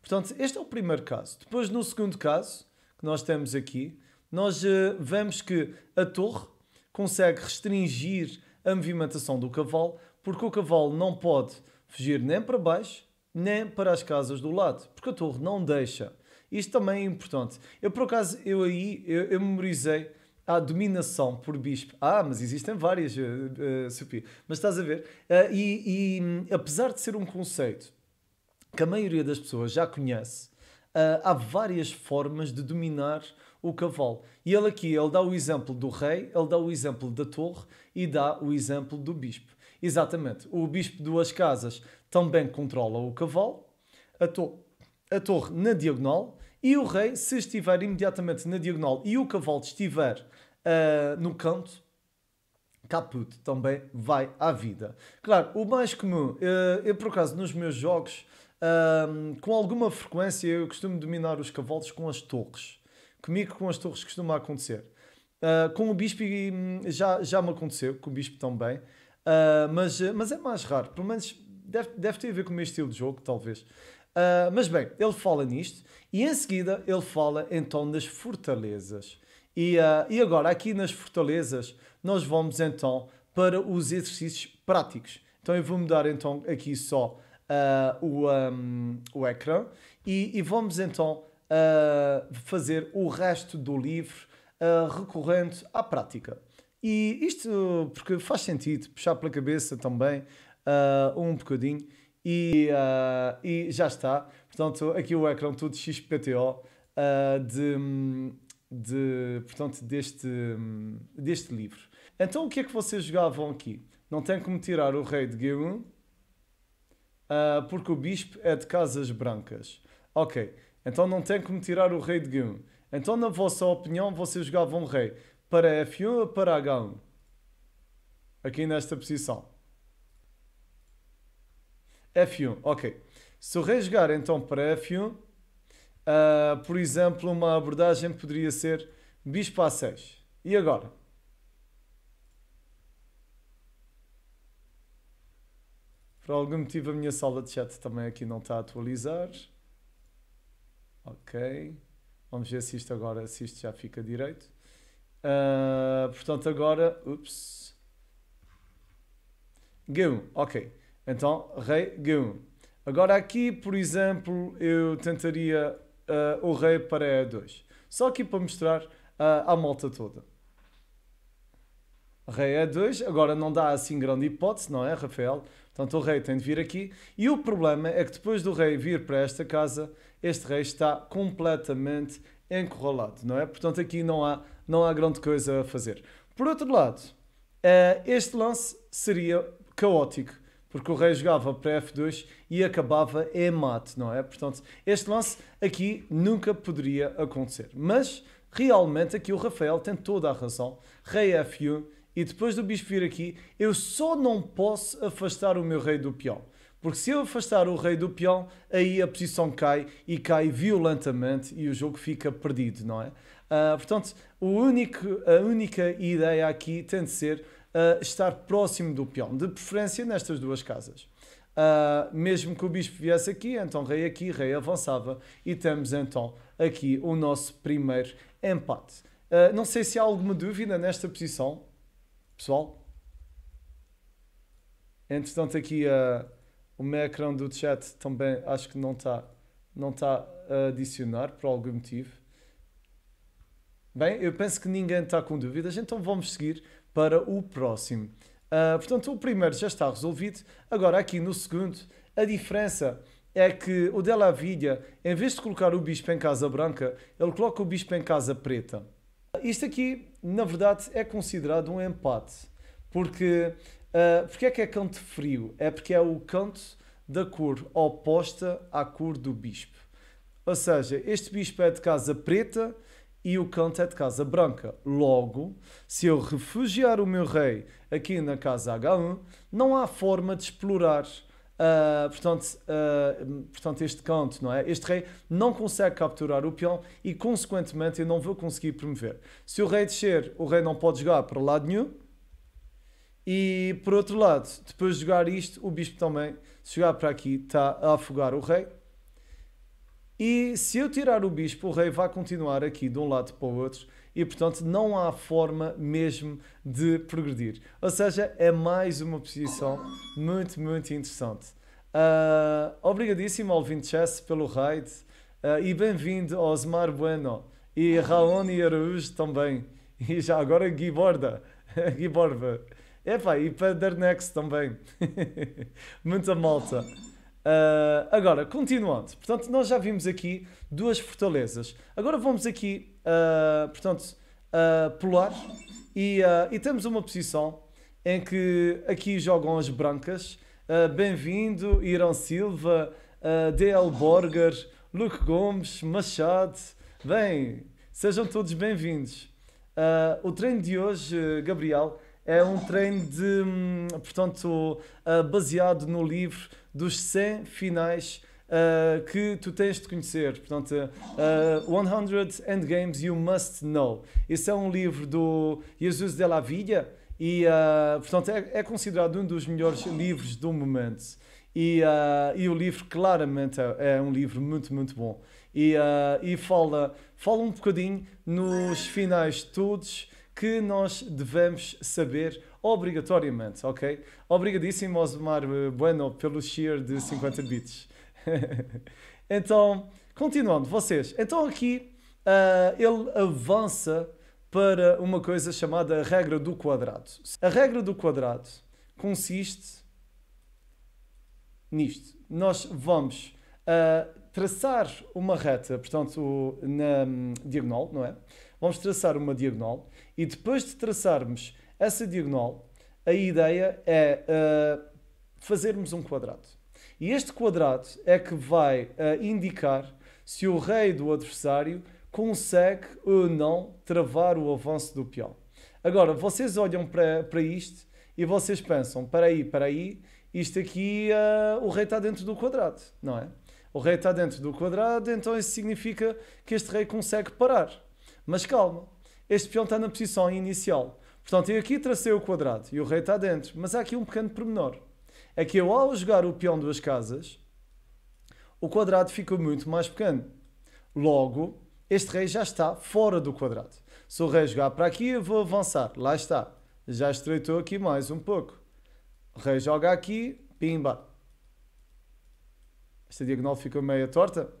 Portanto, este é o primeiro caso. Depois, no segundo caso, que nós temos aqui, nós eh, vemos que a torre consegue restringir a movimentação do cavalo, porque o cavalo não pode fugir nem para baixo, nem para as casas do lado, porque a torre não deixa. Isto também é importante. Eu, por acaso, eu aí eu, eu memorizei a dominação por bispo. Ah, mas existem várias, uh, uh Mas estás a ver? Uh, e, e hum, apesar de ser um conceito que a maioria das pessoas já conhece, uh, há várias formas de dominar o cavalo. E ele aqui, ele dá o exemplo do rei, ele dá o exemplo da torre e dá o exemplo do bispo. Exatamente, o bispo duas casas também controla o cavalo, a, to a torre na diagonal e o rei, se estiver imediatamente na diagonal e o cavalo estiver uh, no canto, caput também vai à vida. Claro, o mais comum, uh, eu por acaso nos meus jogos um, com alguma frequência eu costumo dominar os cavalos com as torres. Comigo com as torres costuma acontecer. Uh, com o bispo hum, já, já me aconteceu, com o bispo também. Uh, mas, mas é mais raro, pelo menos deve, deve ter a ver com o meu estilo de jogo, talvez. Uh, mas bem, ele fala nisto e em seguida ele fala então das fortalezas. E, e agora, aqui nas fortalezas, nós vamos então para os exercícios práticos. Então eu vou mudar então aqui só uh, o, um, ah, o ecrã e, e vamos então uh, fazer o resto do livro uh, recorrendo à prática. E isto porque faz sentido, puxar pela cabeça também um bocadinho e, e já está. Portanto, aqui o ecrã tudo XPTO de, de, portanto, deste, deste livro. Então o que é que vocês jogavam aqui? Não tem como tirar o rei de game 1 uh, porque o bispo é de casas brancas. Ok, então não tem como tirar o rei de g Então, na vossa opinião, vocês jogavam rei para F1 ou para H1? Aqui nesta posição. F1, ok. Se o rei jogar então para F1, uh, ah, por exemplo, uma abordagem poderia ser bispo A6. E agora? Por algum motivo a minha sala de chat também aqui não está a atualizar. Ok. Vamos ver se isto agora, se isto já fica direito. Uh, portanto, agora. Ups. G1, ok. Então, rei G1. Agora aqui, por exemplo, eu tentaria uh, o rei para E2. Só aqui para mostrar uh, à malta toda. Rei E2, agora não dá assim grande hipótese, não é, Rafael? Portanto, o rei tem de vir aqui. E o problema é que depois do rei vir para esta casa, este rei está completamente encurralado, não é? Portanto, aqui não há, não há grande coisa a fazer. Por outro lado, eh, este lance seria caótico, porque o rei jogava para F2 e acabava em mate, não é? Portanto, este lance aqui nunca poderia acontecer. Mas, realmente, aqui o Rafael tem toda a razão. Rei F1 e depois do bispo vir aqui, eu só não posso afastar o meu rei do peão. Porque se eu afastar o rei do peão, aí a posição cai e cai violentamente e o jogo fica perdido, não é? Uh, portanto, único, a única ideia aqui tem de ser uh, estar próximo do peão, de preferência nestas duas casas. Uh, mesmo que o bispo viesse aqui, então rei aqui, rei avançava e temos então aqui o nosso primeiro empate. não sei se há alguma dúvida nesta posição. Pessoal, entretanto é aqui uh, o meu ecrã do chat também acho que não está não tá a adicionar por algum motivo. Bem, eu penso que ninguém está com dúvidas, então vamos seguir para o próximo. Uh, portanto, o primeiro já está resolvido. Agora, aqui no segundo, a diferença é que o Della Villa, em vez de colocar o bispo em casa branca, ele coloca o bispo em casa preta. Isto aqui na verdade, é considerado um empate. Porque, uh, porque é que é canto frio? É porque é o canto da cor oposta à cor do bispo. Ou seja, este bispo é de casa preta e o canto é de casa branca. Logo, se eu refugiar o meu rei aqui na casa H1, não há forma de explorar Uh, portanto, uh, portanto, este canto, não é? Este rei não consegue capturar o peão e, consequentemente, eu não vou conseguir promover. Se o rei descer, o rei não pode jogar para lado nenhum. E, por outro lado, depois de jogar isto, o bispo também, se jogar para aqui, está a afogar o rei. E se eu tirar o bispo, o rei vai continuar aqui de um lado para o outro e, portanto, não há forma mesmo de progredir. Ou seja, é mais uma posição muito, muito interessante. Uh, obrigadíssimo ao Vincenzo pelo raid uh, e bem-vindo ao Osmar Bueno e Raoni Araújo também. E já agora Gui Borda. [laughs] Gui Borba. Epá, e para Dernex também. [laughs] Muita malta. Uh, agora, continuando. Portanto, nós já vimos aqui duas fortalezas. Agora vamos aqui ah, portanto, uh, e, uh, e, temos uma posição em que aqui jogam as brancas. Bem-vindo, Irão Silva, DL Borger, Luke Gomes, Machado. Bem, sejam todos bem-vindos. o treino de hoje, Gabriel, é um treino de, hum, portanto, baseado no livro dos 100 finais uh, que tu tens de conhecer. Portanto, uh, eh, 100 eh, Games You Must Know. Esse é um livro do Jesus de la Villa e, uh, portanto, é, é, considerado um dos melhores livros do momento. E, e o livro claramente é, é um livro muito, muito bom. E, uh, e, fala, fala um bocadinho nos finais todos que nós devemos saber obrigatoriamente, ok? Obrigadíssimo, Osmar Bueno, pelo share de 50 bits. [laughs] então, continuando, vocês. Então aqui uh, ele avança para uma coisa chamada a regra do quadrado. A regra do quadrado consiste nisto. Nós vamos uh, traçar uma reta, portanto, na um, diagonal, não é? Vamos traçar uma diagonal e depois de traçarmos essa diagonal, a ideia é uh, fazermos um quadrado. E este quadrado é que vai uh, indicar se o rei do adversário consegue ou não travar o avanço do peão. Agora, vocês olham para, para isto e vocês pensam: peraí, peraí, isto aqui uh, o rei está dentro do quadrado, não é? O rei está dentro do quadrado, então isso significa que este rei consegue parar. Mas calma, este peão está na posição inicial. Portanto, eu aqui tracei o quadrado e o rei está dentro, mas há aqui um pequeno pormenor é que eu, ao jogar o peão duas casas, o quadrado fica muito mais pequeno. Logo, este rei já está fora do quadrado. Se o rei jogar para aqui, eu vou avançar. Lá está. Já estreitou aqui mais um pouco. O rei joga aqui, pimba. Esta diagonal ficou meia torta.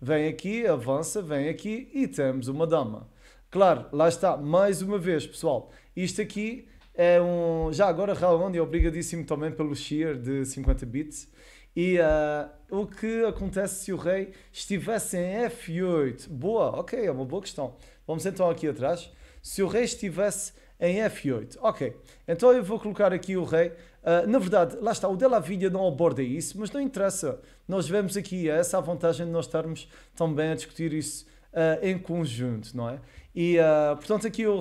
Vem aqui, avança, vem aqui e temos uma dama. Claro, lá está, mais uma vez, pessoal. Isto aqui é um, já agora, Raon, obrigadíssimo também pelo cheer de 50 bits. E uh, o que acontece se o rei estivesse em F8? Boa, ok, é uma boa questão. Vamos então aqui atrás. Se o rei estivesse em F8, ok. Então eu vou colocar aqui o rei. Uh, na verdade, lá está, o Della vida não aborda isso, mas não interessa. Nós vemos aqui é essa vantagem de nós estarmos também a discutir isso uh, em conjunto, não é? E, uh, portanto, aqui o,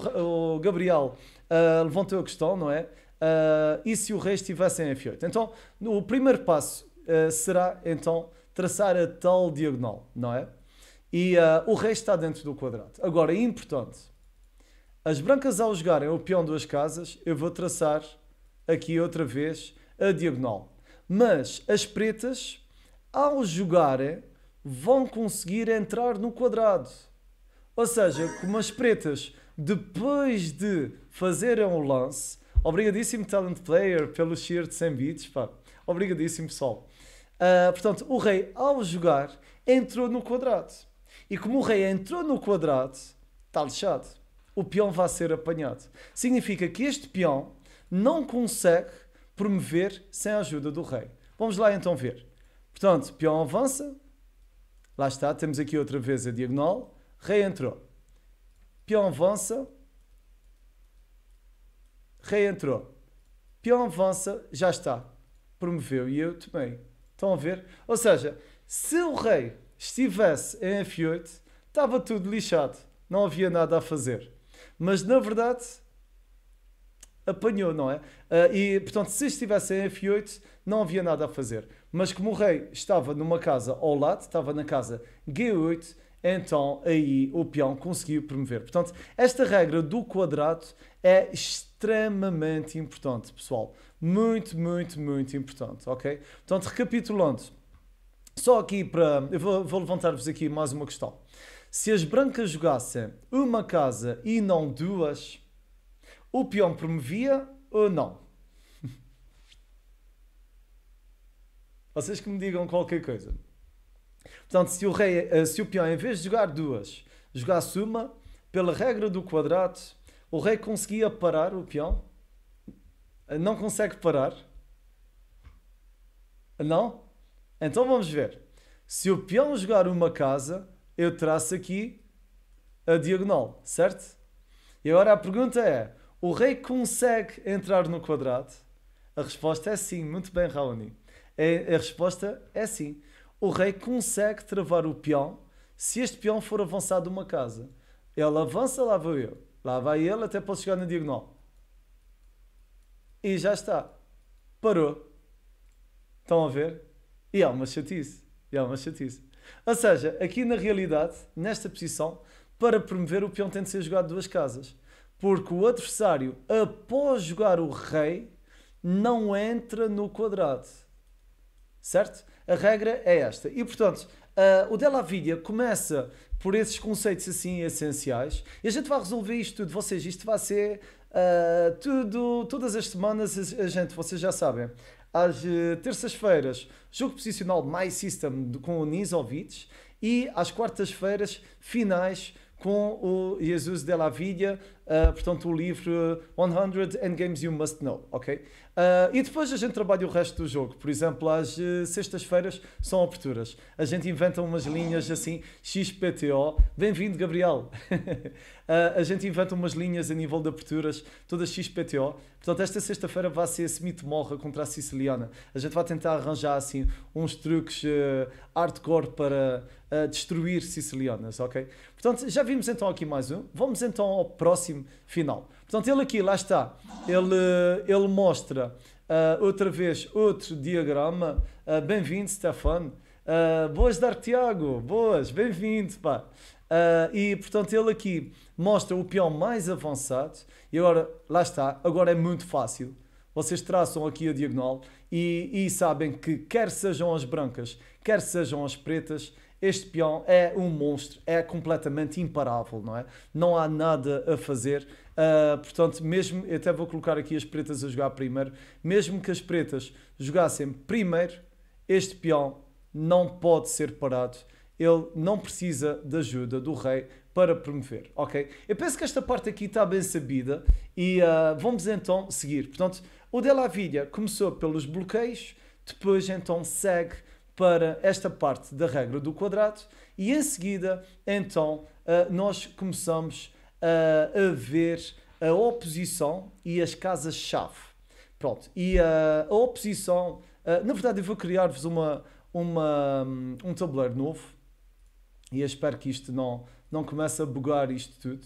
o Gabriel uh, levantou a questão, não é? e se o rei estivesse em F8? Então, o primeiro passo será, então, traçar a tal diagonal, não é? E o rei está dentro do quadrado. Agora, é importante, as brancas ao jogarem o peão duas casas, eu vou traçar aqui outra vez a diagonal. Mas as pretas, ao jogarem vão conseguir entrar no quadrado. Ou seja, como as pretas, depois de fazerem o lance, obrigadíssimo Talent Player pelo cheer de 100 bits, pá. Obrigadíssimo, pessoal. Uh, portanto, o rei, ao jogar, entrou no quadrado. E como o rei entrou no quadrado, está lixado. O peão vai ser apanhado. Significa que este peão não consegue promover sem a ajuda do rei. Vamos lá então ver. Portanto, peão avança, Lá está, temos aqui outra vez a diagonal. entrou Peão avança. entrou Peão avança, já está. Promoveu e eu também. Estão a ver? Ou seja, se o rei estivesse em F8, estava tudo lixado. Não havia nada a fazer. Mas na verdade, apanhou, não é? Ah, e portanto, se estivesse em F8, não havia nada a fazer mas como o rei estava numa casa ao lado, estava na casa G8, então aí o peão conseguiu promover. Portanto, esta regra do quadrado é extremamente importante, pessoal. Muito, muito, muito importante, ok? Portanto, recapitulando, só aqui para. Eu vou, vou levantar-vos aqui mais uma questão. Se as brancas jogassem uma casa e não duas, o peão promovia ou não? Vocês que me digam qualquer coisa. Portanto, se o, rei, eh, se o peão, em vez de jogar duas, jogasse uma, pela regra do quadrado, o rei conseguia parar o peão? Eh, não consegue parar? Eh, não? Então vamos ver. Se o peão jogar uma casa, eu traço aqui a diagonal, certo? E agora a pergunta é: o rei consegue entrar no quadrado? A resposta é sim, muito bem, Raoni. A, é, a resposta é sim. O rei consegue travar o peão se este peão for avançado uma casa. Ele avança, lá vou eu. Lá vai ele até posso chegar na diagonal. E já está. Parou. Estão a ver? E há é uma chatice. E há é uma chatice. Ou seja, aqui na realidade, nesta posição, para promover o peão tem de ser jogado duas casas. Porque o adversário, após jogar o rei, não entra no quadrado. Certo? A regra é esta. E portanto, uh, o Vidia começa por esses conceitos assim essenciais e a gente vai resolver isto tudo. Vocês, isto vai ser uh, tudo, todas as semanas, a gente, vocês já sabem. Às uh, terças-feiras, jogo posicional My System com o Nisovic e às quartas-feiras, finais com o Jesus Vidia uh, portanto, o livro 100 ah, Endgames You Must Know, ok? Uh, e depois a gente trabalha o resto do jogo. Por exemplo, às uh, sextas-feiras são aberturas. A gente inventa umas linhas assim, XPTO. Bem-vindo, Gabriel! uh, [laughs] a gente inventa umas linhas a nível de aberturas, todas XPTO. Portanto, esta sexta-feira vai ser Smith Morra contra a Siciliana. A gente vai tentar arranjar assim uns truques hardcore para destruir sicilianas, ok? Portanto, já vimos então aqui mais um. Vamos então ao próximo próximo final. Portanto, ele aqui, lá está, ele, eh, ele mostra uh, outra vez outro diagrama. Uh, bem-vindo, Stefan. Uh, boas, Dar Tiago. Boas, bem-vindo, pá. Uh, e portanto ele aqui mostra o peão mais avançado e agora lá está, agora é muito fácil. Vocês traçam aqui a diagonal e, e sabem que quer sejam as brancas, quer sejam as pretas, este peão é um monstro, é completamente imparável, não é? Não há nada a fazer. Uh, portanto, mesmo, eu até vou colocar aqui as pretas a jogar primeiro, mesmo que as pretas jogassem primeiro, este peão não pode ser parado. Ele não precisa da ajuda do rei para promover, ok? Eu penso que esta parte aqui está bem sabida e uh, vamos então seguir. Portanto, o Della Villa começou pelos bloqueios, depois então segue para esta parte da regra do quadrado e em seguida, então, eh, nós começamos eh, a, ver a oposição e as casas-chave. Pronto, e eh, a, oposição, na verdade eu vou criar-vos uma, uma, hum, um tabuleiro novo e eu espero que isto não, não comece a bugar isto tudo.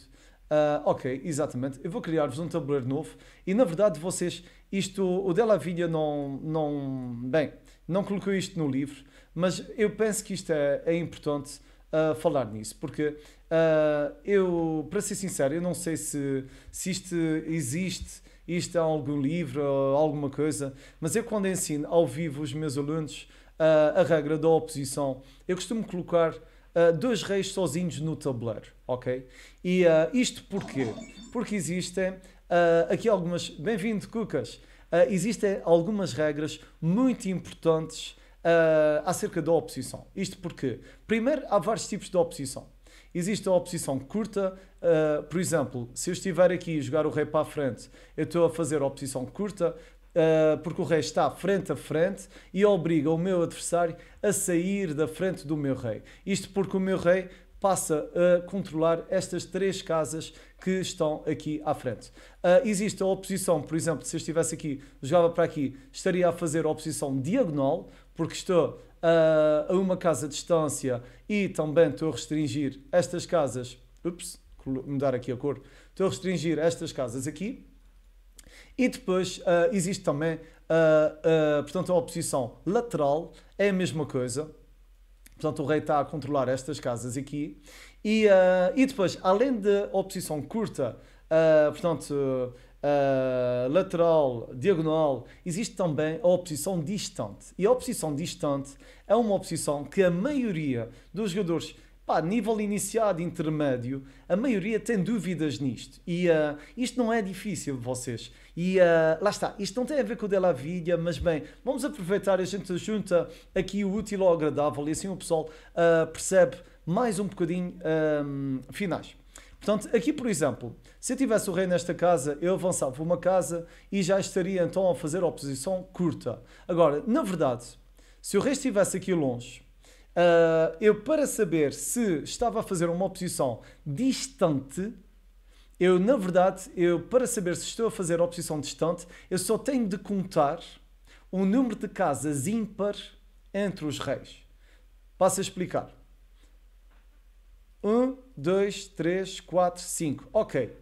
Uh, ok, exatamente. Eu vou criar-vos um tabuleiro novo e na verdade vocês, isto, o Della Vilha não, não, bem, não colocou isto no livro, mas eu penso que isto é, é importante uh, falar nisso, porque uh, eu, para ser sincero, eu não sei se, se isto existe, isto é algum livro ou alguma coisa, mas eu quando ensino ao vivo os meus alunos uh, a regra da oposição, eu costumo colocar Uh, dois reis sozinhos no tabuleiro, ok? E uh, isto porquê? Porque existem uh, aqui algumas. Bem-vindo, Cucas! Ah, existem algumas regras muito importantes uh, acerca da oposição. Isto porque, primeiro, há vários tipos de oposição. Existe a oposição curta, uh, por exemplo, se eu estiver aqui e jogar o rei para a frente, eu estou a fazer a oposição curta, Uh, porque o rei está frente a frente e obriga o meu adversário a sair da frente do meu rei. Isto porque o meu rei passa a controlar estas três casas que estão aqui à frente. Uh, existe a oposição, por exemplo, se eu estivesse aqui, jogava para aqui, estaria a fazer a oposição diagonal, porque estou uh, a uma casa de distância e também estou a restringir estas casas. Ups, mudar aqui a cor. Estou a restringir estas casas aqui. E depois uh, existe também, portanto, a oposição lateral, é a mesma coisa Portanto, o rei está a controlar estas casas aqui. E, uh, e depois, além da oposição curta, uh, portanto, uh, lateral, diagonal, existe também a oposição distante. E a oposição distante é uma oposição que a maioria dos jogadores Pá, nível iniciado, intermédio, a maioria tem dúvidas nisto. E uh, isto não é difícil de vocês. E uh, lá está, isto não tem a ver com o Della Villa, mas bem, vamos aproveitar, a gente junta aqui o útil ao agradável e assim o pessoal uh, percebe mais um bocadinho um, finais. Portanto, aqui por exemplo, se eu tivesse o rei nesta casa, eu avançava uma casa e já estaria então a fazer a oposição curta. Agora, na verdade, se o rei estivesse aqui longe, Uh, eu, para saber se estava a fazer uma oposição distante, eu, na verdade, eu, para saber se estou a fazer a oposição distante, eu só tenho de contar o número de casas ímpar entre os reis. Passo a explicar. 1, 2, 3, 4, 5. Ok.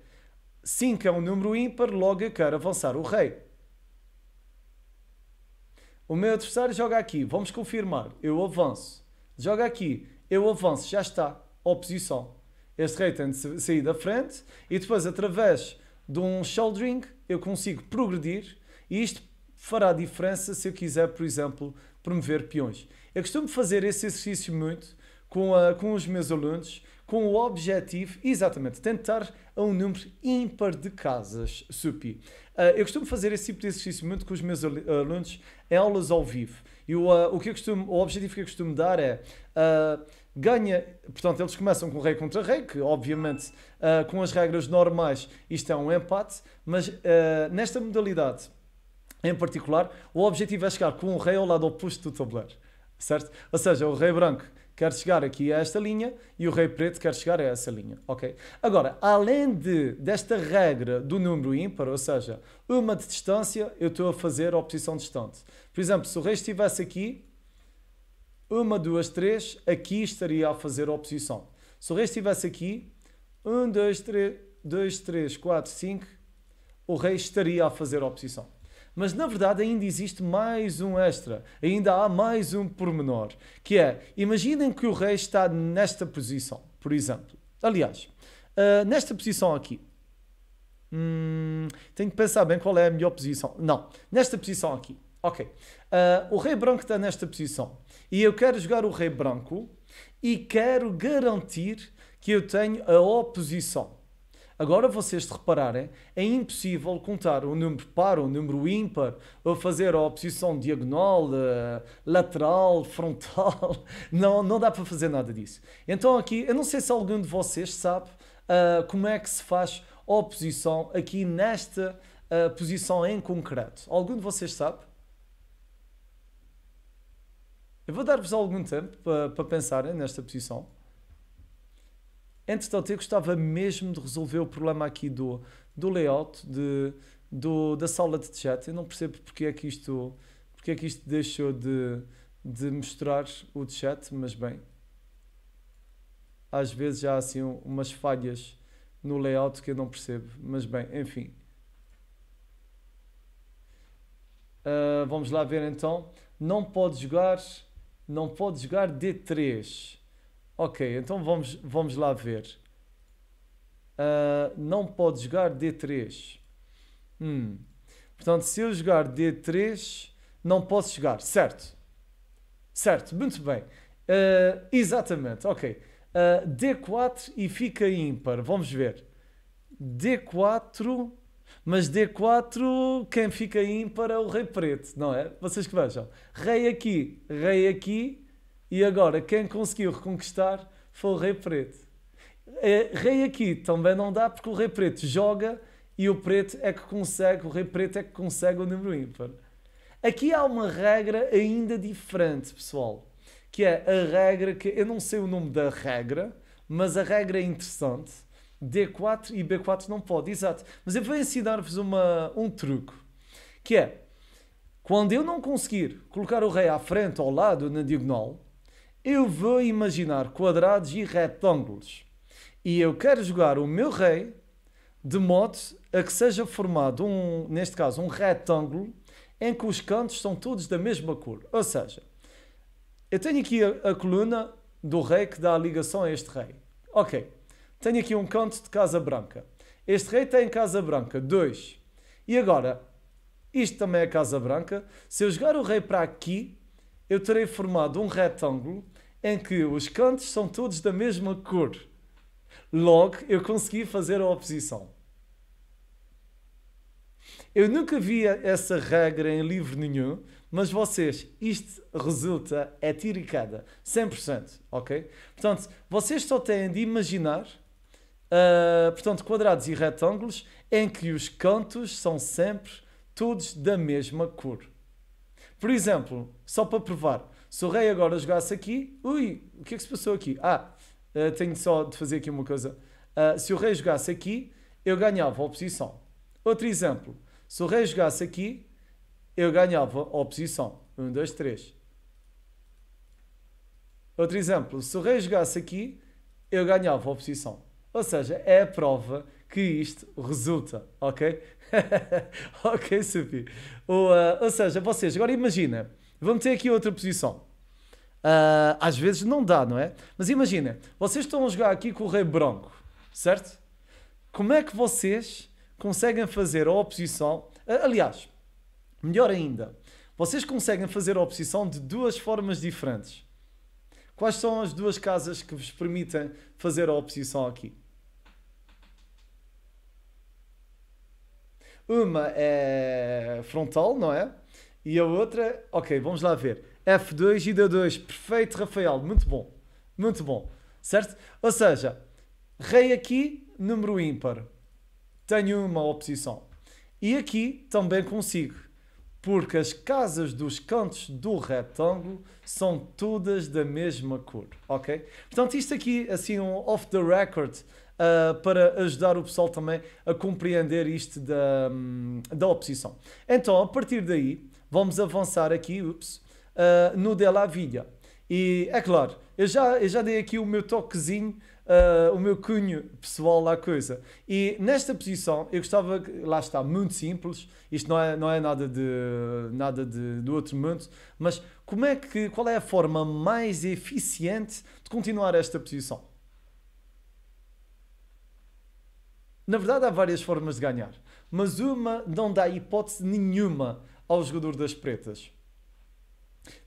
5 é um número ímpar, logo eu quero avançar o rei. O meu adversário joga aqui. Vamos confirmar. Eu avanço. Joga aqui, eu avanço, já está. Oposição. Este rei tem de sair da frente e depois, através de um shouldering, eu consigo progredir e isto fará diferença se eu quiser, por exemplo, promover peões. Eu costumo fazer esse exercício muito com, a, com os meus alunos, com o objetivo, exatamente, tentar a um número ímpar de casas, SUPI. Uh, eu costumo fazer esse tipo de exercício muito com os meus alunos em aulas ao vivo. E o, uh, o, que eu costumo, o objetivo que eu costumo dar é. Uh, ganha. Portanto, eles começam com rei contra rei, que obviamente uh, com as regras normais isto é um empate, mas uh, nesta modalidade em particular, o objetivo é chegar com um rei ao lado oposto do tabuleiro, certo? Ou seja, o rei branco quer chegar aqui a esta linha e o rei preto quer chegar a essa linha, ok? Agora, além de, desta regra do número ímpar, ou seja, uma de distância, eu estou a fazer a oposição distante. Por exemplo, se o rei estivesse aqui, uma, duas, três, aqui estaria a fazer a oposição. Se o rei estivesse aqui, um, dois, três, dois, três, quatro, cinco, o rei estaria a fazer a oposição. Mas na verdade ainda existe mais um extra, ainda há mais um pormenor, que é, imaginem que o rei está nesta posição, por exemplo. Aliás, uh, nesta posição aqui, Hum, tenho que pensar bem qual é a melhor posição. Não, nesta posição aqui. Ok. Uh, o rei branco está nesta posição. E eu quero jogar o rei branco e quero garantir que eu tenho a oposição. Agora vocês se repararem, é impossível contar o número par, o número ímpar, ou fazer a oposição diagonal, eh, lateral, [laughs] frontal. Não, não dá para fazer nada disso. Então aqui, eu não sei se algum de vocês sabe uh, como é que se faz oposição aqui nesta uh, posição em concreto. Algum de vocês sabe? Eu vou dar-vos algum tempo para, para pensarem nesta posição. Entretanto, eu gostava mesmo de resolver o problema aqui do, do layout, de, do, da sala de chat. Eu não percebo porque é que isto, porque é que isto deixou de, de mostrar o chat, mas bem. Às vezes há assim umas falhas no layout que eu não percebo, mas bem, enfim. Uh, vamos lá ver então. Não pode jogar, não pode jogar D3. Ok, então vamos, vamos lá ver. Uh, não pode jogar D3. Hum. Portanto, se eu jogar D3, não posso jogar, certo? Certo, muito bem. Uh, exatamente, ok. Uh, ah, D4 e fica ímpar, vamos ver. D4, mas D4, quem fica ímpar é o rei preto, não é? Vocês que vejam. Rei aqui, rei aqui, e agora, quem conseguiu reconquistar foi o Rei Preto. É, rei aqui também não dá, porque o Rei Preto joga e o Preto é que consegue, o Rei Preto é que consegue o número ímpar. Aqui há uma regra ainda diferente, pessoal, que é a regra que eu não sei o nome da regra, mas a regra é interessante. D4 e B4 não pode, exato. Mas eu vou ensinar-vos um truque, que é quando eu não conseguir colocar o rei à frente, ao lado, na diagonal, eu vou imaginar quadrados e retângulos. E eu quero jogar o meu rei de modo a que seja formado, um, neste caso, um retângulo em que os cantos são todos da mesma cor. Ou seja, eu tenho aqui a, a coluna do rei que dá a ligação a este rei. Ok, tenho aqui um canto de Casa Branca. Este rei tem Casa Branca 2. E agora, isto também é Casa Branca. Se eu jogar o rei para aqui, eu terei formado um retângulo em que os cantos são todos da mesma cor. Logo, eu consegui fazer a oposição. Eu nunca vi essa regra em livro nenhum, mas vocês, isto resulta, é tiricada, 100%, ok? Portanto, vocês só têm de imaginar, uh, portanto, quadrados e retângulos em que os cantos são sempre todos da mesma cor. Por exemplo, só para provar, se o rei agora jogasse aqui, ui, o que é que se passou aqui? Ah, uh, tenho só de fazer aqui uma coisa. Uh, se o rei jogasse aqui, eu ganhava a oposição. Outro exemplo. Se o rei jogasse aqui, eu ganhava a oposição. Um, dois, três. Outro exemplo. Se o rei jogasse aqui, eu ganhava a oposição. Ou seja, é a prova que isto resulta, ok? [laughs] ok, Supi. Ou, uh, ah, ou seja, vocês, agora imagina Vamos ter aqui outra posição. Uh, às vezes não dá, não é? Mas imagina, vocês estão a jogar aqui com o rei branco, certo? Como é que vocês conseguem fazer a oposição? Uh, aliás, melhor ainda, vocês conseguem fazer a oposição de duas formas diferentes. Quais são as duas casas que vos permitem fazer a oposição aqui? Uma é frontal, não é? E a outra, ok, vamos lá ver. F2 e D2, perfeito, Rafael, muito bom, muito bom, certo? Ou seja, rei aqui, número ímpar, tenho uma oposição. E aqui também consigo, porque as casas dos cantos do retângulo são todas da mesma cor, ok? Portanto, isto aqui, assim, um off the record, Uh, para ajudar o pessoal também a compreender isto da, hum, da oposição. Então, a partir daí, Vamos avançar aqui, ups, uh, no Della Villa. E é claro, eu já, eu já dei aqui o meu toquezinho, uh, o meu cunho pessoal à coisa. E nesta posição, eu gostava, lá está, muito simples, isto não é, não é nada, de, nada de, do outro mundo, mas como é que, qual é a forma mais eficiente de continuar esta posição? Na verdade, há várias formas de ganhar, mas uma não dá hipótese nenhuma ao jogador das pretas.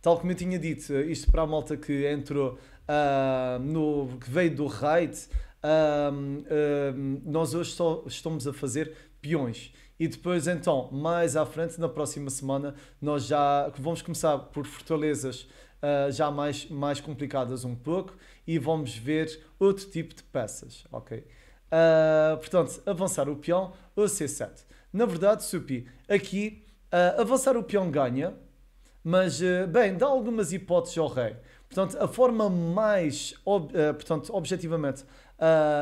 Tal como eu tinha dito, eh, isto para a malta que entrou uh, no. que veio do raid, uh, ah, uh, ah, nós hoje só estamos a fazer peões. E depois, então, mais à frente, na próxima semana, nós já vamos começar por fortalezas Uh, já mais, mais complicadas um pouco e vamos ver outro tipo de peças, ok? Uh, portanto, avançar o peão ou C7. Na verdade, Supi, aqui Uh, avançar o peão ganha, mas, uh, bem, dá algumas hipóteses ao rei. Portanto, a forma mais, ob, uh, portanto, objetivamente,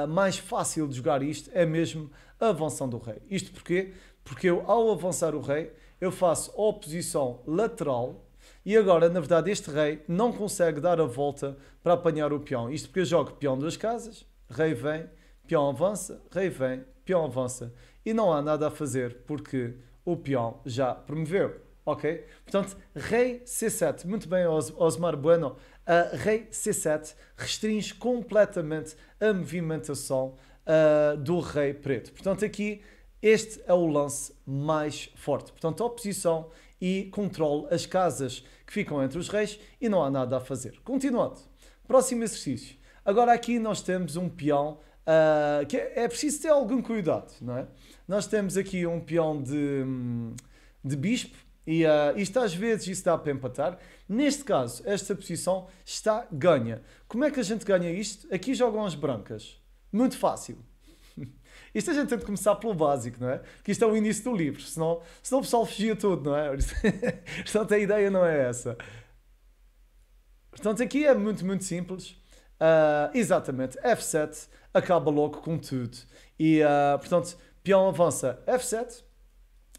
mais fácil de jogar isto é mesmo a avanção do rei. Isto porquê? Porque eu, ao avançar o rei, eu faço oposição lateral e agora, na verdade, este rei não consegue dar a volta para apanhar o peão. Isto porque eu jogo peão duas casas, rei vem, peão avança, rei vem, peão avança. E não há nada a fazer porque o peão já promoveu. Ok? Portanto, rei C7, muito bem, Osmar Bueno. Uh, rei C7 restringe completamente a movimentação uh, do rei preto. Portanto, aqui este é o lance mais forte. Portanto, oposição e controle as casas que ficam entre os reis e não há nada a fazer. Continuando. Próximo exercício. Agora aqui nós temos um peão Uh, que é, é, preciso ter algum cuidado, não é? Nós temos aqui um peão de, de bispo e uh, isto às vezes isso dá para empatar. Neste caso, esta posição está ganha. Como é que a gente ganha isto? Aqui jogam as brancas. Muito fácil. [laughs] Isto a gente tem de começar pelo básico, não é? Que isto é o início do livro, senão, senão o pessoal fugia tudo, não é? [laughs] Portanto, a ideia não é essa. Portanto, aqui é muito, muito simples. Uh, exatamente, F7 acaba logo com tudo. E, uh, portanto, peão avança F7,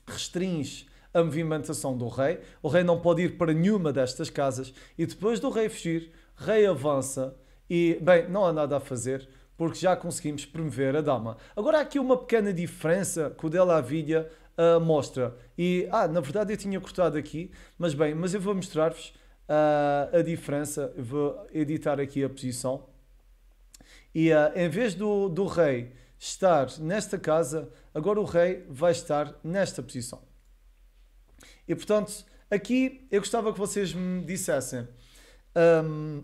restringe a movimentação do rei. O rei não pode ir para nenhuma destas casas. E depois do rei fugir, rei avança e, bem, não há nada a fazer porque já conseguimos promover a dama. Agora há aqui uma pequena diferença que o Della Villa uh, ah, mostra. E, ah, na verdade eu tinha cortado aqui, mas bem, mas eu vou mostrar-vos uh, a diferença, vou editar aqui a posição. E uh, em vez do, do rei estar nesta casa, agora o rei vai estar nesta posição. E portanto, aqui eu gostava que vocês me dissessem, um,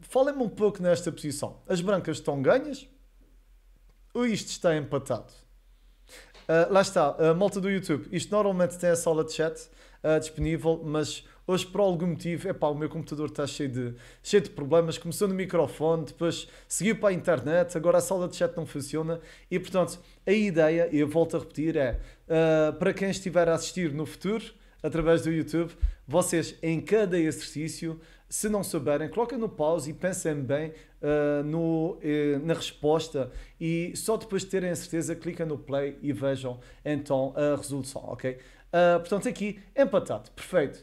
falem-me um pouco nesta posição. As brancas estão ganhas ou isto está empatado? Uh, lá está, a malta do YouTube. Isto normalmente tem a sala de chat uh, disponível, mas Hoje, por algum motivo, é pá, o meu computador está cheio de, cheio de problemas. Começou no microfone, depois seguiu para a internet, agora a sala de chat não funciona. E portanto, a ideia, e eu volto a repetir, é uh, para quem estiver a assistir no futuro, através do YouTube, vocês em cada exercício, se não souberem, coloquem no pause e pensem bem uh, no, uh, na resposta e só depois de terem a certeza, cliquem no play e vejam então a resolução, ok? Uh, portanto, aqui empatado, perfeito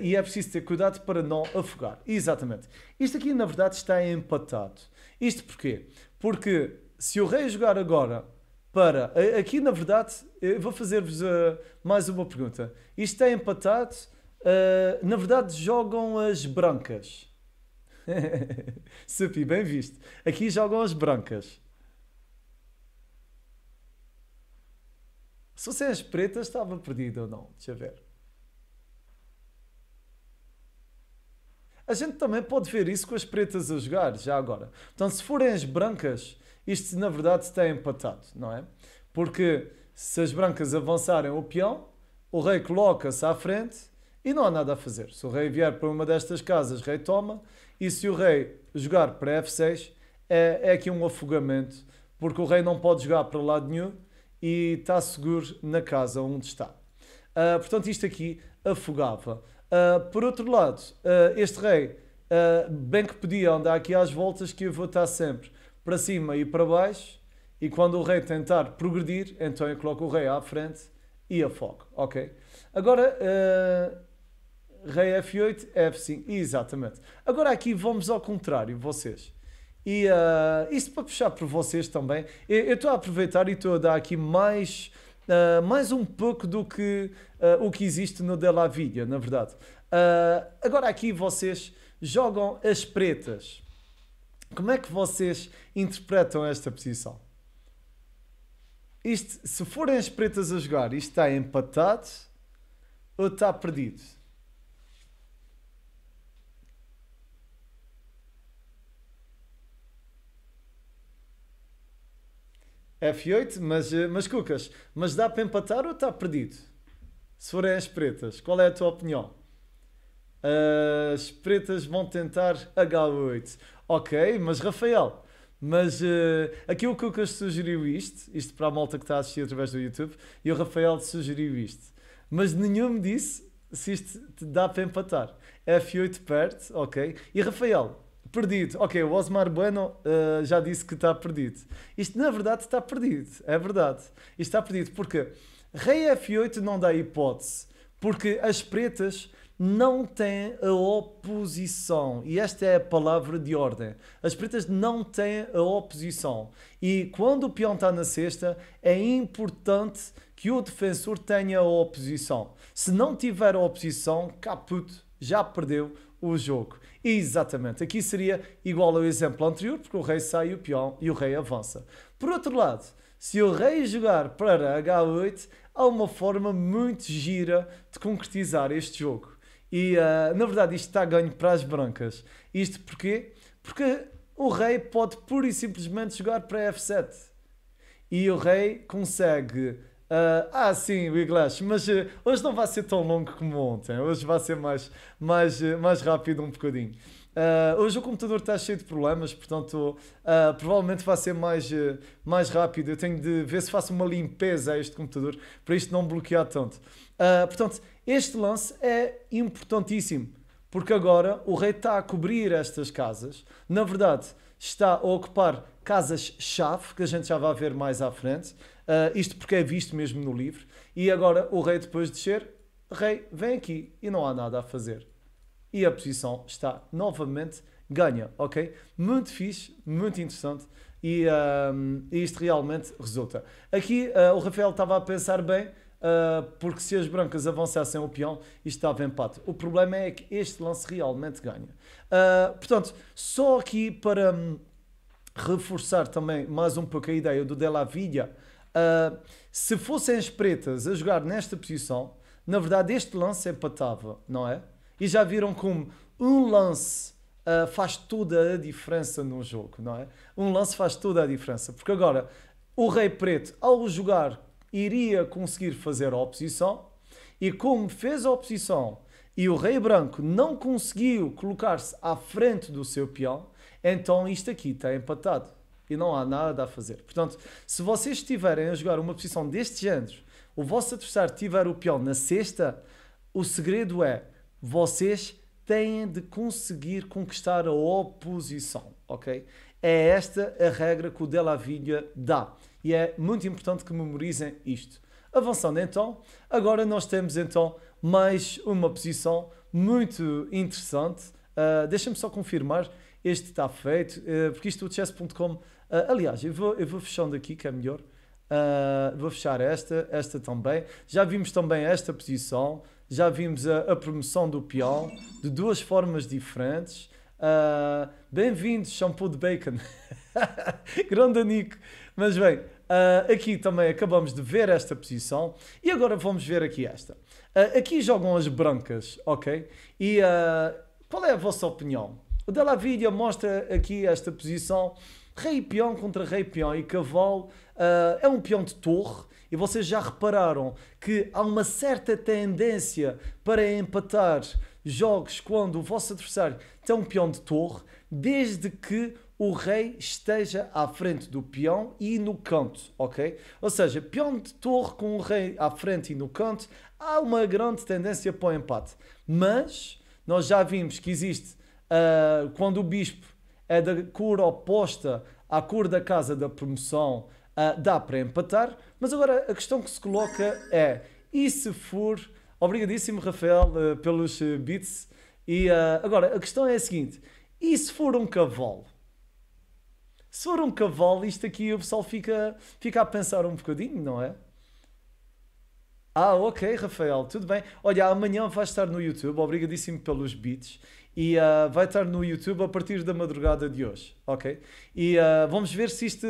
e é preciso ter cuidado para não afogar. Exatamente. Isto aqui, na verdade, está empatado. Isto porquê? Porque se o rei jogar agora para. Aqui, na verdade, vou fazer-vos uh, mais uma pergunta. Isto está é empatado. Uh, na verdade, jogam as brancas. [laughs] Supi, bem visto. Aqui jogam as brancas. Se fossem as pretas, estava perdido ou não? Deixa ver. a gente também pode ver isso com as pretas a jogar, já agora. Então se forem as brancas, isto na verdade está empatado, não é? Porque se as brancas avançarem o peão, o rei coloca-se à frente e não há nada a fazer. Se o rei vier para uma destas casas, rei toma, e se o rei jogar para F6, é, é aqui um afogamento, porque o rei não pode jogar para lado nenhum e está seguro na casa onde está. Uh, portanto, isto aqui afogava. Uh, por outro lado, uh, este rei, uh, bem que podia andar aqui às voltas, que eu vou estar sempre para cima e para baixo, e quando o rei tentar progredir, então eu coloco o rei à frente e afogo, ok? Agora, rei F8, F5, exatamente. Agora aqui vamos ao contrário, vocês. E uh, para puxar por vocês também, eu estou a aproveitar e estou a dar aqui mais uh, mais um pouco do que uh, o que existe no Dela La Villa, na verdade. Uh, agora aqui vocês jogam as pretas. Como é que vocês interpretam esta posição? Isto, se forem as pretas a jogar, isto está empatado ou está perdido? F8, mas, eh, mas Cucas, mas dá para empatar ou está perdido? Se forem as pretas, qual é a tua opinião? As pretas vão tentar H8. Ok, mas Rafael, mas uh, aqui o Cucas sugeriu isto, isto para a malta que está a assistir através do YouTube, e o Rafael sugeriu isto. Mas nenhum me disse se isto dá para empatar. F8 perde, ok. E Rafael, perdido. Ok, o Osmar Bueno uh, já disse que está perdido. Isto, na verdade, está perdido. É verdade. Isto está perdido porque Rei F8 não dá hipótese. Porque as pretas não têm a oposição. E esta é a palavra de ordem. As pretas não têm a oposição. E quando o peão está na cesta, é importante que o defensor tenha a oposição. Se não tiver a oposição, Caputo já perdeu o jogo. Exatamente. Aqui seria igual ao exemplo anterior, porque o rei sai o peão e o rei avança. Por outro lado, se o rei jogar para H8, há uma forma muito gira de concretizar este jogo. E uh, na verdade isto está ganho para as brancas. Isto porquê? Porque o rei pode pura e simplesmente jogar para F7. E o rei consegue Uh, ah, sim, o Iglesias. mas uh, hoje não vai ser tão longo como ontem, hoje vai ser mais, mais, uh, mais rápido um bocadinho. Ah, hoje o computador está cheio de problemas, portanto, ah, provavelmente vai ser mais, eh, mais rápido. Eu tenho de ver se faço uma limpeza a este computador para isto não bloquear tanto. portanto, este lance é importantíssimo, porque agora o rei está a cobrir estas casas. Na verdade, está a ocupar casas-chave, que a gente já vai ver mais à frente. Uh, isto porque é visto mesmo no livro. E agora o rei, depois de descer, rei, vem aqui e não há nada a fazer. E a posição está novamente ganha, ok? Muito fixe, muito interessante e isto realmente resulta. Aqui uh, o Rafael estava a pensar bem, uh, porque se as brancas avançassem o peão, isto estava empate. O problema é que este lance realmente ganha. Uh, portanto, só aqui para um, reforçar também mais um pouco a ideia do Della Villa, Uh, se fossem as pretas a jogar nesta posição, na verdade este lance empatava, não é? E já viram como um lance uh, faz toda a diferença no jogo, não é? Um lance faz toda a diferença. Porque agora, o Rei Preto, ao jogar, iria conseguir fazer a oposição, e como fez a oposição e o Rei Branco não conseguiu colocar-se à frente do seu peão, então isto aqui está empatado e não há nada a fazer. Portanto, se vocês estiverem a jogar uma posição deste género, o vosso adversário tiver o peão na sexta, o segredo é vocês têm de conseguir conquistar a oposição, ok? É esta a regra que o Della Villa dá e é muito importante que memorizem isto. Avançando então, agora nós temos então mais uma posição muito interessante. Uh, Deixa-me só confirmar, este está feito, uh, porque isto o chess.com Uh, aliás, eu vou, eu vou fechando aqui, que é melhor. Uh, vou fechar esta, esta também. Já vimos também esta posição, já vimos a, a promoção do peão de duas formas diferentes. Uh, Bem-vindos, shampoo de bacon. [laughs] Grande Nico. Mas bem, uh, aqui também acabamos de ver esta posição e agora vamos ver aqui esta. aqui jogam as brancas, ok? E qual é a vossa opinião? O Della Vida mostra aqui esta posição Rei e peão contra rei e peão e cavalo uh, é um peão de torre e vocês já repararam que há uma certa tendência para empatar jogos quando o vosso adversário tem um peão de torre, desde que o rei esteja à frente do peão e no canto, ok? Ou seja, peão de torre com o rei à frente e no canto, há uma grande tendência para o empate. Mas nós já vimos que existe uh, quando o bispo é da cor oposta à cor da casa da promoção, uh, dá para empatar. Mas agora a questão que se coloca é: e se for. Obrigadíssimo, Rafael, uh, pelos ah, beats. E uh, agora a questão é a seguinte: e se for um cavalo? Se for um cavalo, isto aqui o pessoal fica, fica a pensar um bocadinho, não é? Ah, ok, Rafael, tudo bem. Olha, amanhã vai estar no YouTube, obrigadíssimo pelos beats e uh, vai estar no YouTube a partir da madrugada de hoje, ok? E uh, vamos ver se, este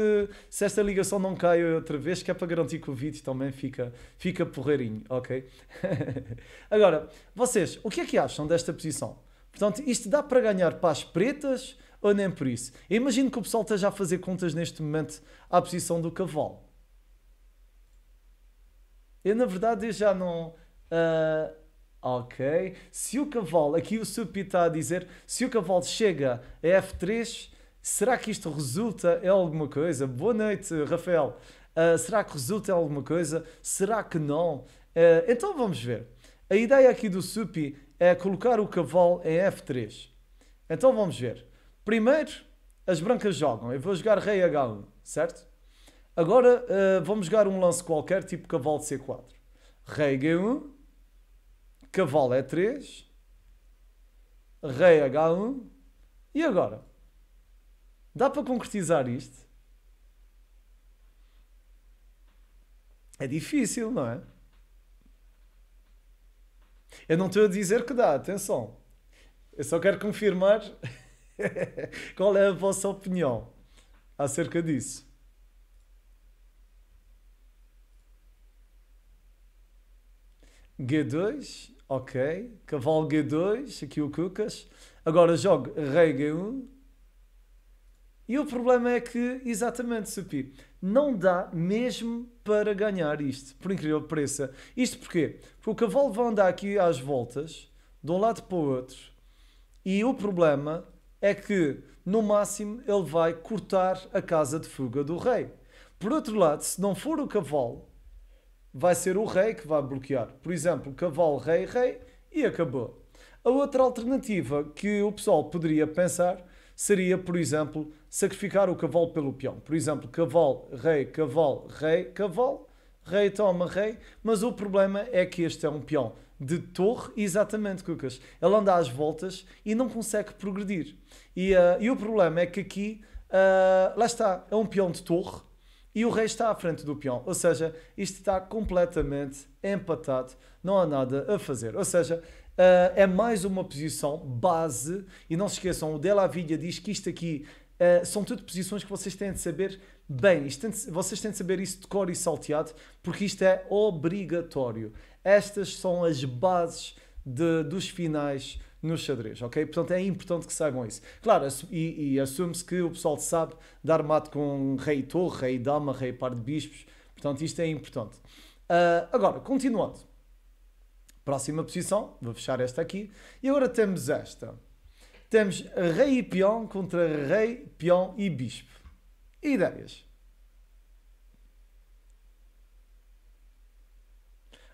se esta ligação não cai outra vez, que é para garantir que o vídeo também fica, fica porreirinho, ok? [laughs] Agora, vocês, o que é que acham desta posição? Portanto, isto dá para ganhar para as pretas ou nem por isso? Eu imagino que o pessoal esteja a fazer contas neste momento à posição do cavalo. Eu, na verdade, eu já não... Uh, Ok. Se o cavalo, aqui o Supi está a dizer, se o cavalo chega a F3, será que isto resulta em alguma coisa? Boa noite, Rafael. Uh, será que resulta em alguma coisa? Será que não? Uh, então vamos ver. A ideia aqui do Supi é colocar o cavalo em F3. Então vamos ver. Primeiro, as brancas jogam. Eu vou jogar rei H1, certo? Agora uh, vamos jogar um lance qualquer, tipo cavalo de C4. Rei G1, cavalo é 3, rei H1. E agora? Dá para concretizar isto? É difícil, não é? Eu não estou a dizer que dá, atenção. Eu só quero confirmar [laughs] qual é a vossa opinião acerca disso. G2 ok. Cavalga 2, aqui o Cucas. Agora jogo Rei G1. E o problema é que, exatamente, Supi, não dá mesmo para ganhar isto, por incrível que pareça. Isto porquê? Porque o cavalo vai andar aqui às voltas, de um lado para o outro, e o problema é que, no máximo, ele vai cortar a casa de fuga do rei. Por outro lado, se não for o cavalo, vai ser o rei que vai bloquear. Por exemplo, cavalo, rei, rei e acabou. A outra alternativa que o pessoal poderia pensar seria, por exemplo, sacrificar o cavalo pelo peão. Por exemplo, cavalo, rei, cavalo, rei, cavalo, rei, toma, rei. Mas o problema é que este é um peão de torre, exatamente, Cucas. Ele anda às voltas e não consegue progredir. E, uh, e o problema é que aqui, uh, lá está, é um peão de torre e o rei está à frente do peão. Ou seja, isto está completamente empatado, não há nada a fazer. Ou seja, eh, é mais uma posição base e não se esqueçam, o Della Villa diz que isto aqui eh, são tudo posições que vocês têm de saber bem, isto tem, vocês têm de saber isso de cor e salteado, porque isto é obrigatório. Estas são as bases de, dos finais no xadrez, ok? Portanto, é importante que saibam isso. Claro, e, e assume-se que o pessoal sabe dar mate com rei torre, rei dama, rei par de bispos, portanto, isto é importante. Uh, agora, continuando. Próxima posição, vou fechar esta aqui. E agora temos esta. Temos rei e peão contra rei, peão e bispo. Ideias.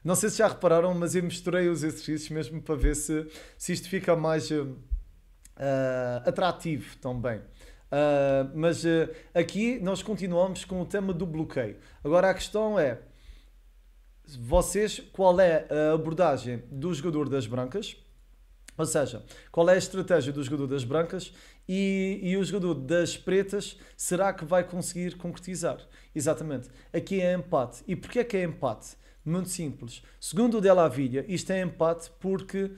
Não sei se já repararam, mas eu misturei os exercícios mesmo para ver se, se isto fica mais uh, atrativo também. Uh, mas uh, aqui nós continuamos com o tema do bloqueio. Agora a questão é: vocês, qual é a abordagem do jogador das brancas? Ou seja, qual é a estratégia do jogador das brancas e, e, o jogador das pretas será que vai conseguir concretizar? Exatamente. Aqui é empate. E porquê é que é empate? Muito simples. Segundo o Della Villa, isto é empate porque uh,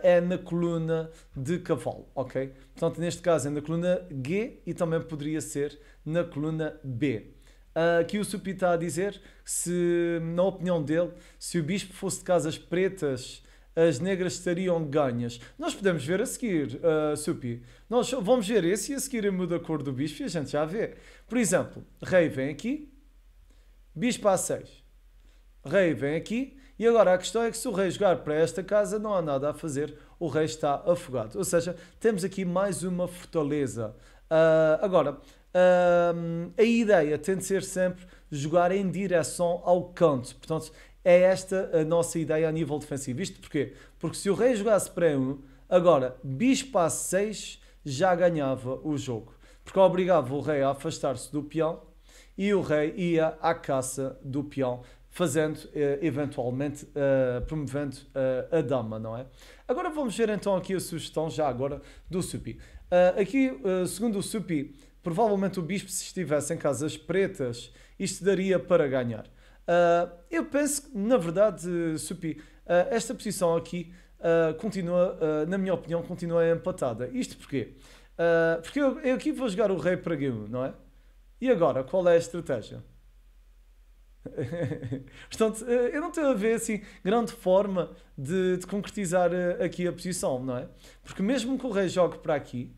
é na coluna de cavalo, ok? Portanto, neste caso é na coluna G e também poderia ser na coluna B. Uh, aqui o Supi está a dizer, se, na opinião dele, se o bispo fosse de casas pretas, as negras estariam ganhas. Nós podemos ver a seguir, uh, Supi. Nós vamos ver esse e a seguir muda a cor do bispo e a gente já vê. Por exemplo, rei vem aqui, bispo A6 rei vem aqui e agora a questão é que se o rei jogar para esta casa não há nada a fazer, o rei está afogado. Ou seja, temos aqui mais uma fortaleza. Uh, agora, uh, a ideia tem de ser sempre jogar em direção ao canto. Portanto, é esta a nossa ideia a nível defensivo. Isto porquê? Porque se o rei jogasse para 1, agora bispo a 6 já ganhava o jogo. Porque obrigava o rei a afastar-se do peão e o rei ia à caça do peão fazendo, eh, eventualmente, eh, promovendo eh, a dama, não é? Agora vamos ver então aqui a sugestão, já agora, do Supi. aqui, segundo o Supi, provavelmente o bispo, se estivesse em casas pretas, isto daria para ganhar. eu penso que, na verdade, Supi, esta posição aqui continua, na minha opinião, continua empatada. Isto porquê? porque eu, aqui vou jogar o rei para G1, não é? E agora, qual é a estratégia? [laughs] Portanto, eh, eu não tenho a ver assim grande forma de, de, concretizar eh, aqui a posição, não é? Porque mesmo que o rei jogue para aqui,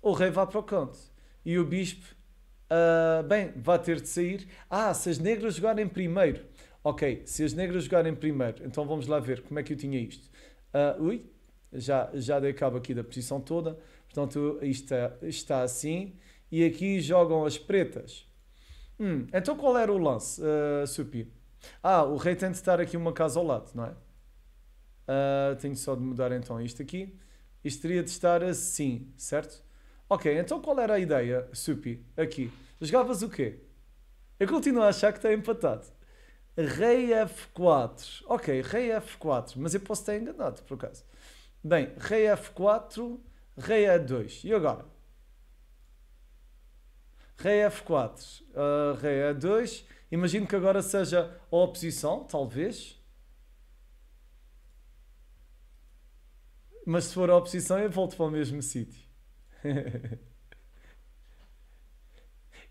o rei vá para o canto e o bispo, uh, bem, vai ter de sair. Ah, se as negras jogarem primeiro, ok, se as negras jogarem primeiro, então vamos lá ver como é que eu tinha isto. Uh, ui, já, já dei cabo aqui da posição toda, portanto, isto está, é, está assim e aqui jogam as pretas Hum, então qual era o lance, uh, Supi? Ah, o rei tem de estar aqui uma casa ao lado, não é? Uh, tenho só de mudar então isto aqui. Isto teria de estar assim, certo? Ok, então qual era a ideia, Supi? Aqui. Jogavas o quê? Eu continuo a achar que está empatado. Rei F4. Ok, Rei F4. Mas eu posso estar enganado, por acaso. Bem, Rei F4, Rei A2. E agora? Re F4, uh, Rei E2. Imagino que agora seja a oposição, talvez. Mas se for a oposição, eu volto para o mesmo sítio. [laughs]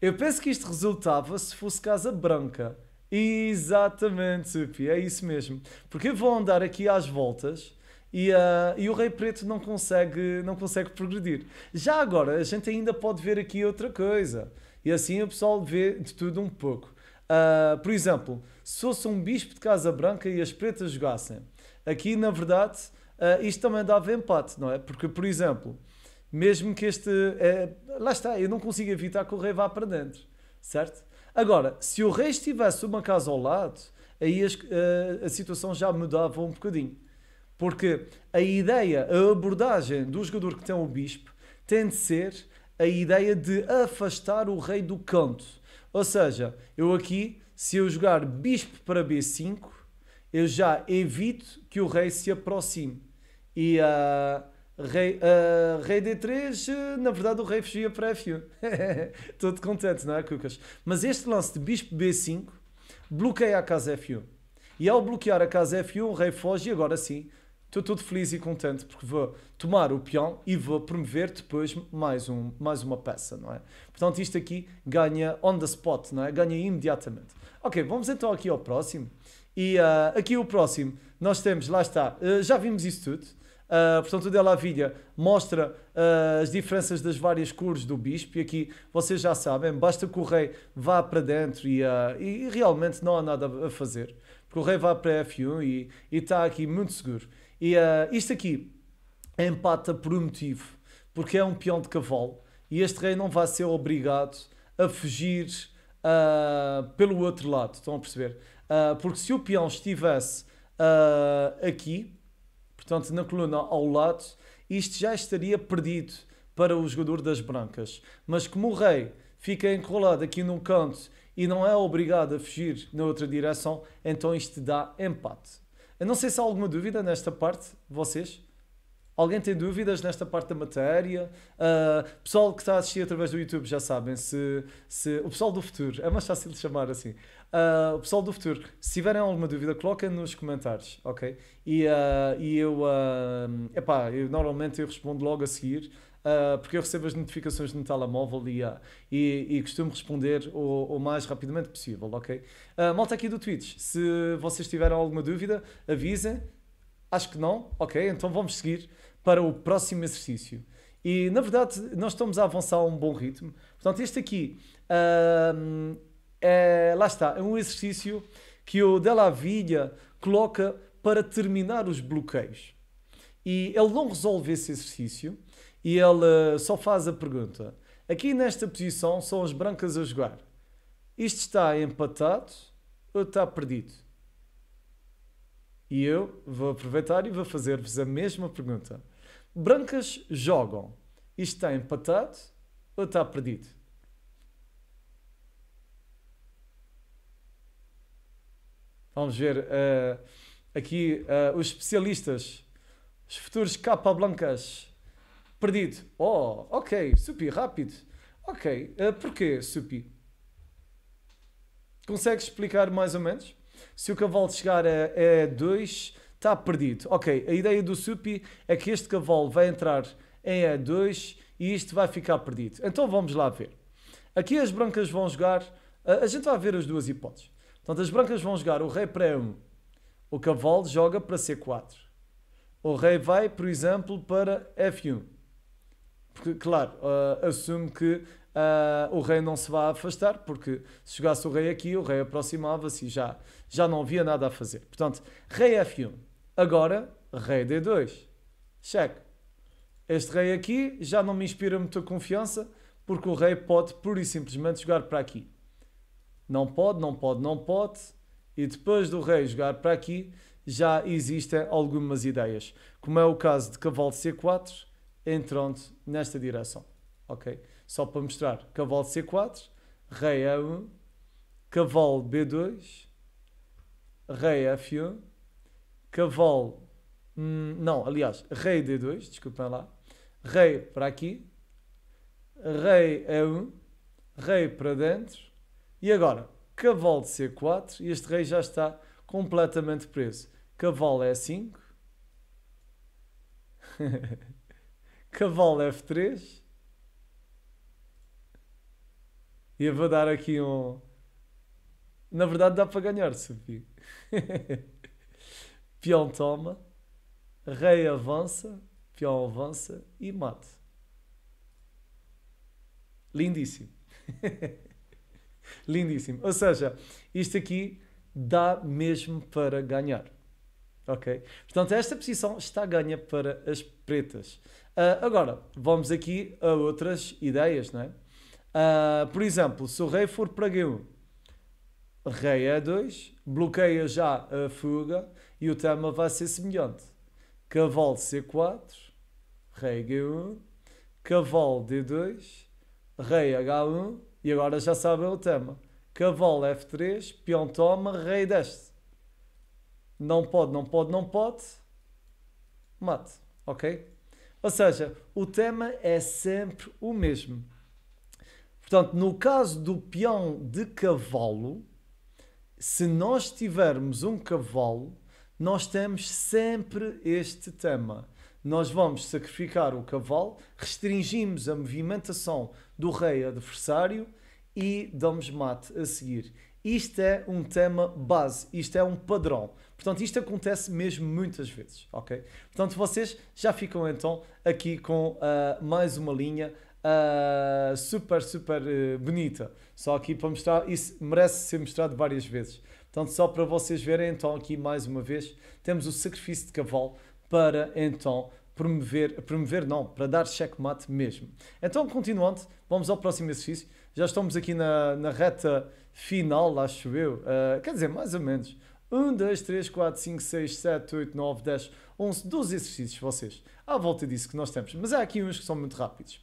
eu penso que isto resultava se fosse Casa Branca. Exatamente, é isso mesmo. Porque eu vou andar aqui às voltas e, uh, e, o Rei Preto não consegue, não consegue progredir. Já agora, a gente ainda pode ver aqui outra coisa. E assim o pessoal vê de tudo um pouco. Uh, por exemplo, se fosse um bispo de Casa Branca e as pretas jogassem, aqui na verdade uh, isto também dava empate, não é? Porque, por exemplo, mesmo que este. É, lá está, eu não consigo evitar que o rei vá para dentro, certo? Agora, se o rei estivesse uma casa ao lado, aí as, a situação já mudava um bocadinho. Porque a ideia, a abordagem do jogador que tem o bispo tem de ser a ideia de afastar o rei do canto. Ou seja, eu aqui, se eu jogar bispo para b5, eu já evito que o rei se aproxime. E a. Uh, Rei, uh, rei D3, na verdade o rei fugia para F1. [laughs] Todo contente, não é, Cucas? Mas este lance de bispo B5 bloqueia a casa F1. E ao bloquear a casa F1, o rei foge e agora sim Estou todo feliz e contente porque vou tomar o peão e vou promover depois mais, um, mais uma peça, não é? Portanto, isto aqui ganha on the spot, não é? Ganha imediatamente. Ok, vamos então aqui ao próximo. E uh, aqui o próximo, nós temos, lá está, uh, já vimos isso tudo. Uh, portanto, o Della Villa mostra uh, as diferenças das várias cores do bispo, e aqui vocês já sabem, basta que o rei vá para dentro e, uh, e realmente não há nada a fazer, porque o rei vai para F1 e está aqui muito seguro. E uh, isto aqui empata por um motivo, porque é um peão de cavalo e este rei não vai ser obrigado a fugir uh, pelo outro lado. Estão a perceber? Uh, porque se o peão estivesse aqui, portanto na coluna ao lado, isto já estaria perdido para o jogador das brancas. Mas como o rei fica enrolado aqui num canto e não é obrigado a fugir na outra direção, então isto dá empate. Eu não sei se há alguma dúvida nesta parte, vocês. Alguém tem dúvidas nesta parte da matéria? Uh, pessoal que está a assistir através do YouTube já sabem se, se o pessoal do futuro é mais fácil de chamar assim. Uh, o pessoal do futuro, se tiverem alguma dúvida, coloquem nos comentários, ok? E, uh, e eu, uh, epá, eu normalmente eu respondo logo a seguir uh, porque eu recebo as notificações no telemóvel e, uh, e, e costumo responder o, o, mais rapidamente possível, ok? Uh, malta aqui do Twitch, se vocês tiverem alguma dúvida, avisem. Acho que não, ok? Então vamos seguir para o próximo exercício. E na verdade, nós estamos a avançar a um bom ritmo. Portanto, este aqui, uh, é, lá está, é um exercício que o Della Villa coloca para terminar os bloqueios. E ele não resolve esse exercício, e ele eh, só faz a pergunta. Aqui nesta posição são as brancas a jogar. Isto está empatado ou está perdido? E eu vou aproveitar e vou fazer-vos a mesma pergunta. Brancas jogam. Isto está empatado ou está perdido? Vamos ver uh, aqui uh, os especialistas, os futuros capa blancas Perdido. Oh, ok, supi, rápido. Ok, uh, porquê supi? Consegues explicar mais ou menos? Se o cavalo chegar a 2, está perdido. Ok, a ideia do supi é que este cavalo vai entrar em E2 e isto vai ficar perdido. Então vamos lá ver. Aqui as brancas vão jogar, eh, a gente vai ver as duas hipóteses. Portanto, as brancas vão jogar o rei para E1, o cavalo joga para C4. O rei vai, por exemplo, para F1. Porque, claro, uh, assume que Uh, o rei não se vai afastar, porque se jogasse o rei aqui, o rei aproximava-se e já, já não havia nada a fazer. Portanto, rei F1. Agora, rei D2. Cheque. Este rei aqui já não me inspira muita confiança, porque o rei pode pura e simplesmente jogar para aqui. Não pode, não pode, não pode. E depois do rei jogar para aqui, já existem algumas ideias, como é o caso de cavalo C4, entram nesta direção. Ok? Só para mostrar, cavalo C4, rei A1, cavalo B2, rei F1, cavalo... Hum, não, aliás, rei D2, desculpem lá, rei para aqui, rei E1, rei para dentro, e agora, cavalo de C4, e este rei já está completamente preso. Cavalo E5, é [laughs] cavalo F3. E eu vou dar aqui um. Na verdade, dá para ganhar, Subi. [laughs] peão toma, rei avança, peão avança e mate. Lindíssimo. [laughs] Lindíssimo. Ou seja, isto aqui dá mesmo para ganhar. Ok? Portanto, esta posição está ganha para as pretas. Uh, agora, vamos aqui a outras ideias, não é? Uh, por exemplo, se o rei for para G1, rei E2, é bloqueia já a fuga e o tema vai ser semelhante. Cavalo C4, rei G1, cavalo D2, rei H1 e agora já sabem o tema. Cavalo F3, peão toma, rei deste. Não pode, não pode, não pode. Mate, ok? Ou seja, o tema é sempre o mesmo. Portanto, no caso do peão de cavalo, se nós tivermos um cavalo, nós temos sempre este tema. Nós vamos sacrificar o cavalo, restringimos a movimentação do rei adversário e damos mate a seguir. Isto é um tema base, isto é um padrão. Portanto, isto acontece mesmo muitas vezes, ok? Portanto, vocês já ficam então aqui com uh, mais uma linha uh, super, super uh, bonita. Só aqui para mostrar, isso merece ser mostrado várias vezes. Portanto, só para vocês verem, então, aqui mais uma vez, temos o sacrifício de cavalo para, então, promover, promover não, para dar checkmate mesmo. Então, continuando, vamos ao próximo exercício. Já estamos aqui na, na reta final, acho eu. Uh, quer dizer, mais ou menos. 1, 2, 3, 4, 5, 6, 7, 8, 9, 10, 11, 12 exercícios vocês à volta disso que nós temos. Mas há aqui uns que são muito rápidos.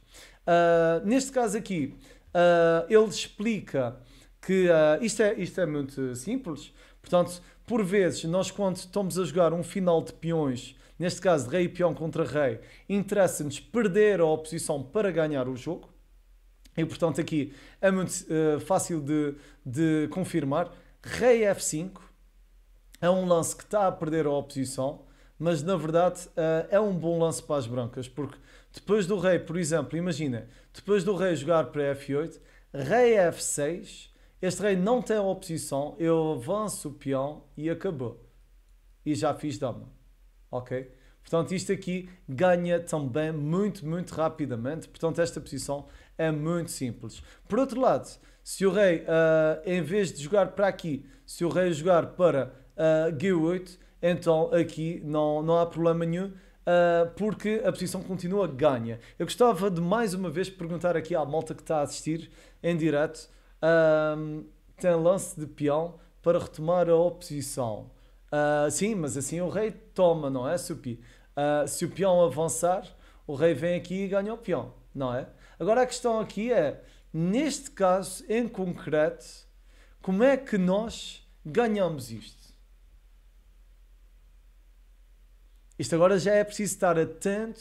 Uh, neste caso aqui, uh, ele explica que uh, isto, é, isto é muito simples. Portanto, por vezes, nós quando estamos a jogar um final de peões, neste caso de rei e peão contra rei, interessa-nos perder a oposição para ganhar o jogo. E portanto aqui é muito fácil de, de confirmar. Rei F5, é um lance que está a perder a oposição, mas na verdade eh, é um bom lance para as brancas, porque depois do rei, por exemplo, imagina, depois do rei jogar para F8, rei F6, este rei não tem oposição, eu avanço o peão e acabou. E já fiz dama, ok? Portanto, isto aqui ganha também muito, muito rapidamente. Portanto, esta posição é muito simples. Por outro lado, se o rei, uh, em vez de jogar para aqui, se o rei jogar para uh, G8, então aqui não, não há problema nenhum. Uh, porque a posição continua ganha. Eu gostava de mais uma vez perguntar aqui à malta que está a assistir em direto: uh, tem lance de peão para retomar a oposição? Uh, sim, mas assim o rei toma, não é, Supi? Uh, se o peão avançar, o rei vem aqui e ganha o peão, não é? Agora a questão aqui é: neste caso em concreto, como é que nós ganhamos isto? Isto agora já é preciso estar atento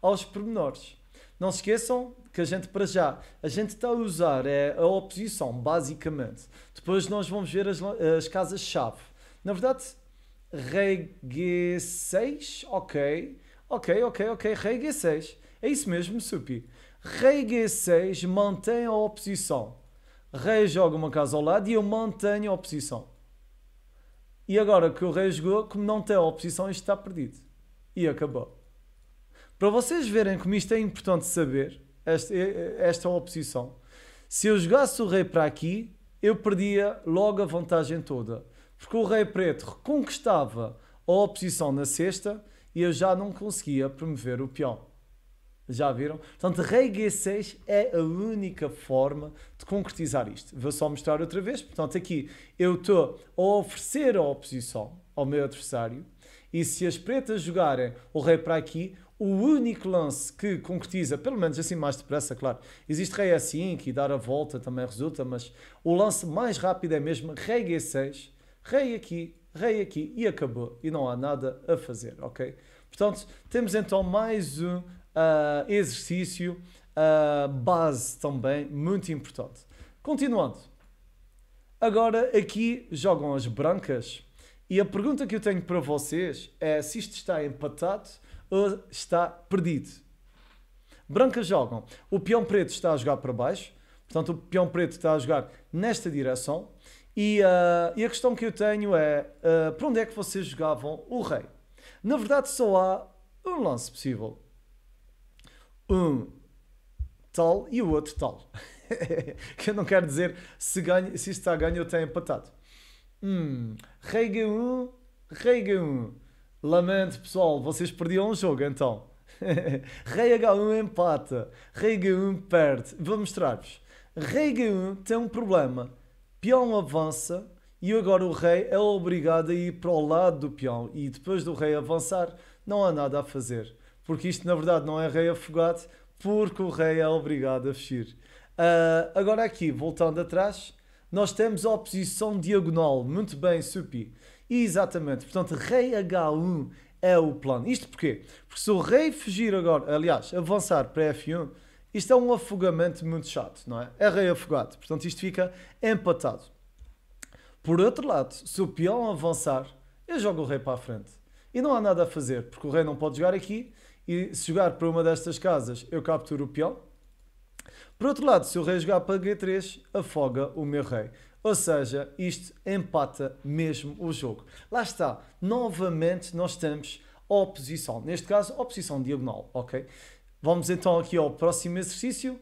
aos pormenores. Não se esqueçam que a gente, para já, a gente está a usar é, a oposição, basicamente. Depois nós vamos ver as, as casas-chave. Na verdade, rei G6, ok. Ok, ok, ok. Rei G6. É isso mesmo, Supi. Rei G6 mantém a oposição. Rei joga uma casa ao lado e eu mantenho a oposição. E agora que o rei jogou, como não tem a oposição, isto está perdido e acabou. Para vocês verem como isto é importante saber, esta, esta oposição, é se eu jogasse o rei para aqui, eu perdia logo a vantagem toda. Porque o rei preto reconquistava a oposição na sexta e eu já não conseguia promover o peão. Já viram? Portanto, rei g6 é a única forma de concretizar isto. Vou só mostrar outra vez. Portanto, aqui eu estou a oferecer a oposição ao meu adversário e se as pretas jogarem o rei para aqui, o único lance que concretiza, pelo menos assim mais depressa, claro, existe rei A5 assim, e dar a volta também resulta, mas o lance mais rápido é mesmo rei G6, rei aqui, rei aqui e acabou. E não há nada a fazer, ok? Portanto, temos então mais um uh, exercício uh, base também, muito importante. Continuando. Agora aqui jogam as brancas e a pergunta que eu tenho para vocês é se isto está empatado ou está perdido. Brancas jogam. O peão preto está a jogar para baixo, portanto, o peão preto está a jogar nesta direção. E, uh, e a questão que eu tenho é uh, para onde é que vocês jogavam o rei? Na verdade, só há um lance possível: um tal e o outro tal. [laughs] que eu não quero dizer se, ganho, se isto está ganho ou está empatado. Hum, Reiga 1, Reiga 1. Lamento, pessoal, vocês perdiam o jogo então. [laughs] Rei H1 empata, Rei g 1 perde. Vou mostrar-vos. Rei g 1 tem um problema. Peão avança e agora o rei é obrigado a ir para o lado do peão. E depois do rei avançar, não há nada a fazer. Porque isto, na verdade, não é rei afogado, porque o rei é obrigado a fugir. Uh, agora aqui, voltando atrás, nós temos a oposição diagonal. Muito bem, Supi. Exatamente. Portanto, rei H1 é o plano. Isto porquê? Porque se o rei fugir agora, aliás, avançar para F1, isto é um afogamento muito chato, não é? É rei afogado. Portanto, isto fica empatado. Por outro lado, se o peão avançar, eu jogo o rei para a frente. E não há nada a fazer, porque o rei não pode jogar aqui. E se jogar para uma destas casas, eu capturo o peão. Por outro lado, se o rei jogar para G3, afoga o meu rei. Ou seja, isto empata mesmo o jogo. Lá está, novamente nós estamos à oposição. Neste caso, oposição diagonal, ok? Vamos então aqui ao próximo exercício.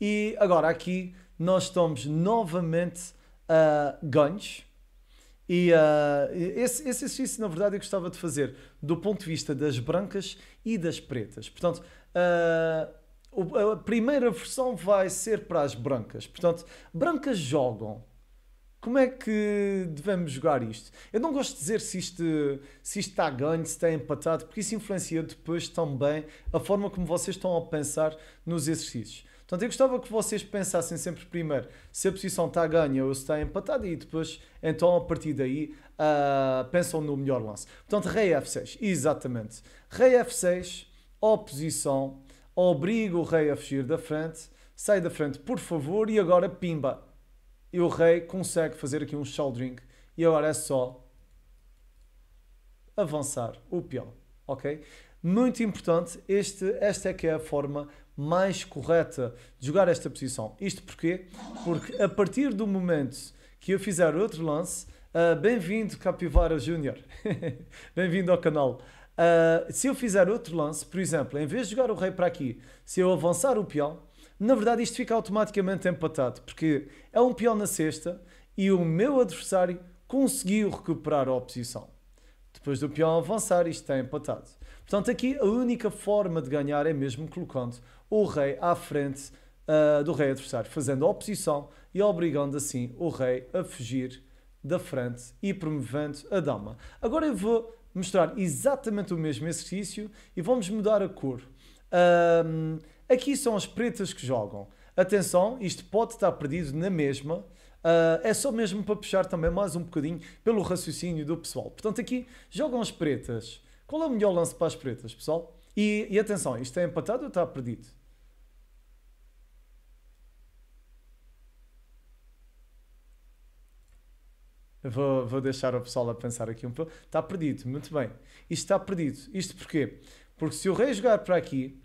E agora aqui nós estamos novamente a uh, ganhos. E uh, esse, esse exercício, na verdade, eu gostava de fazer do ponto de vista das brancas e das pretas. Portanto, uh, a primeira versão vai ser para as brancas. Portanto, brancas jogam. Como é que devemos jogar isto? Eu não gosto de dizer se isto, se isto está ganho, se está empatado, porque isso influencia depois também a forma como vocês estão a pensar nos exercícios. Portanto, eu gostava que vocês pensassem sempre primeiro se a posição está ganha ou se está empatada e depois, então, a partir daí, uh, pensam no melhor lance. Portanto, rei F6, exatamente. Rei F6, oposição, obriga o rei a fugir da frente, sai da frente, por favor, e agora pimba. E o rei consegue fazer aqui um shouldering. E agora é só avançar o peão, ok? Muito importante, este, esta é que é a forma mais correta de jogar esta posição. Isto porquê? Porque a partir do momento que eu fizer outro lance, uh, bem-vindo Capivara Júnior, [laughs] bem-vindo ao canal. Ah, se eu fizer outro lance, por exemplo, em vez de jogar o rei para aqui, se eu avançar o peão, na verdade isto fica automaticamente empatado, porque é um peão na sexta e o meu adversário conseguiu recuperar a oposição. Depois do peão avançar, isto está empatado. Portanto, aqui a única forma de ganhar é mesmo colocando o rei à frente uh, do rei adversário, fazendo a oposição e obrigando assim o rei a fugir da frente e promovendo a dama. Agora eu vou mostrar exatamente o mesmo exercício e vamos mudar a cor. Um, aqui são as pretas que jogam. Atenção, isto pode estar perdido na mesma. Uh, é só mesmo para puxar também mais um bocadinho pelo raciocínio do pessoal. Portanto, aqui jogam as pretas. Qual é o melhor lance para as pretas, pessoal? E, e atenção, isto é empatado ou está perdido? Vou, vou deixar o pessoal a pensar aqui um pouco. Está perdido, muito bem. Isto está perdido. Isto porquê? Porque se o rei jogar para aqui,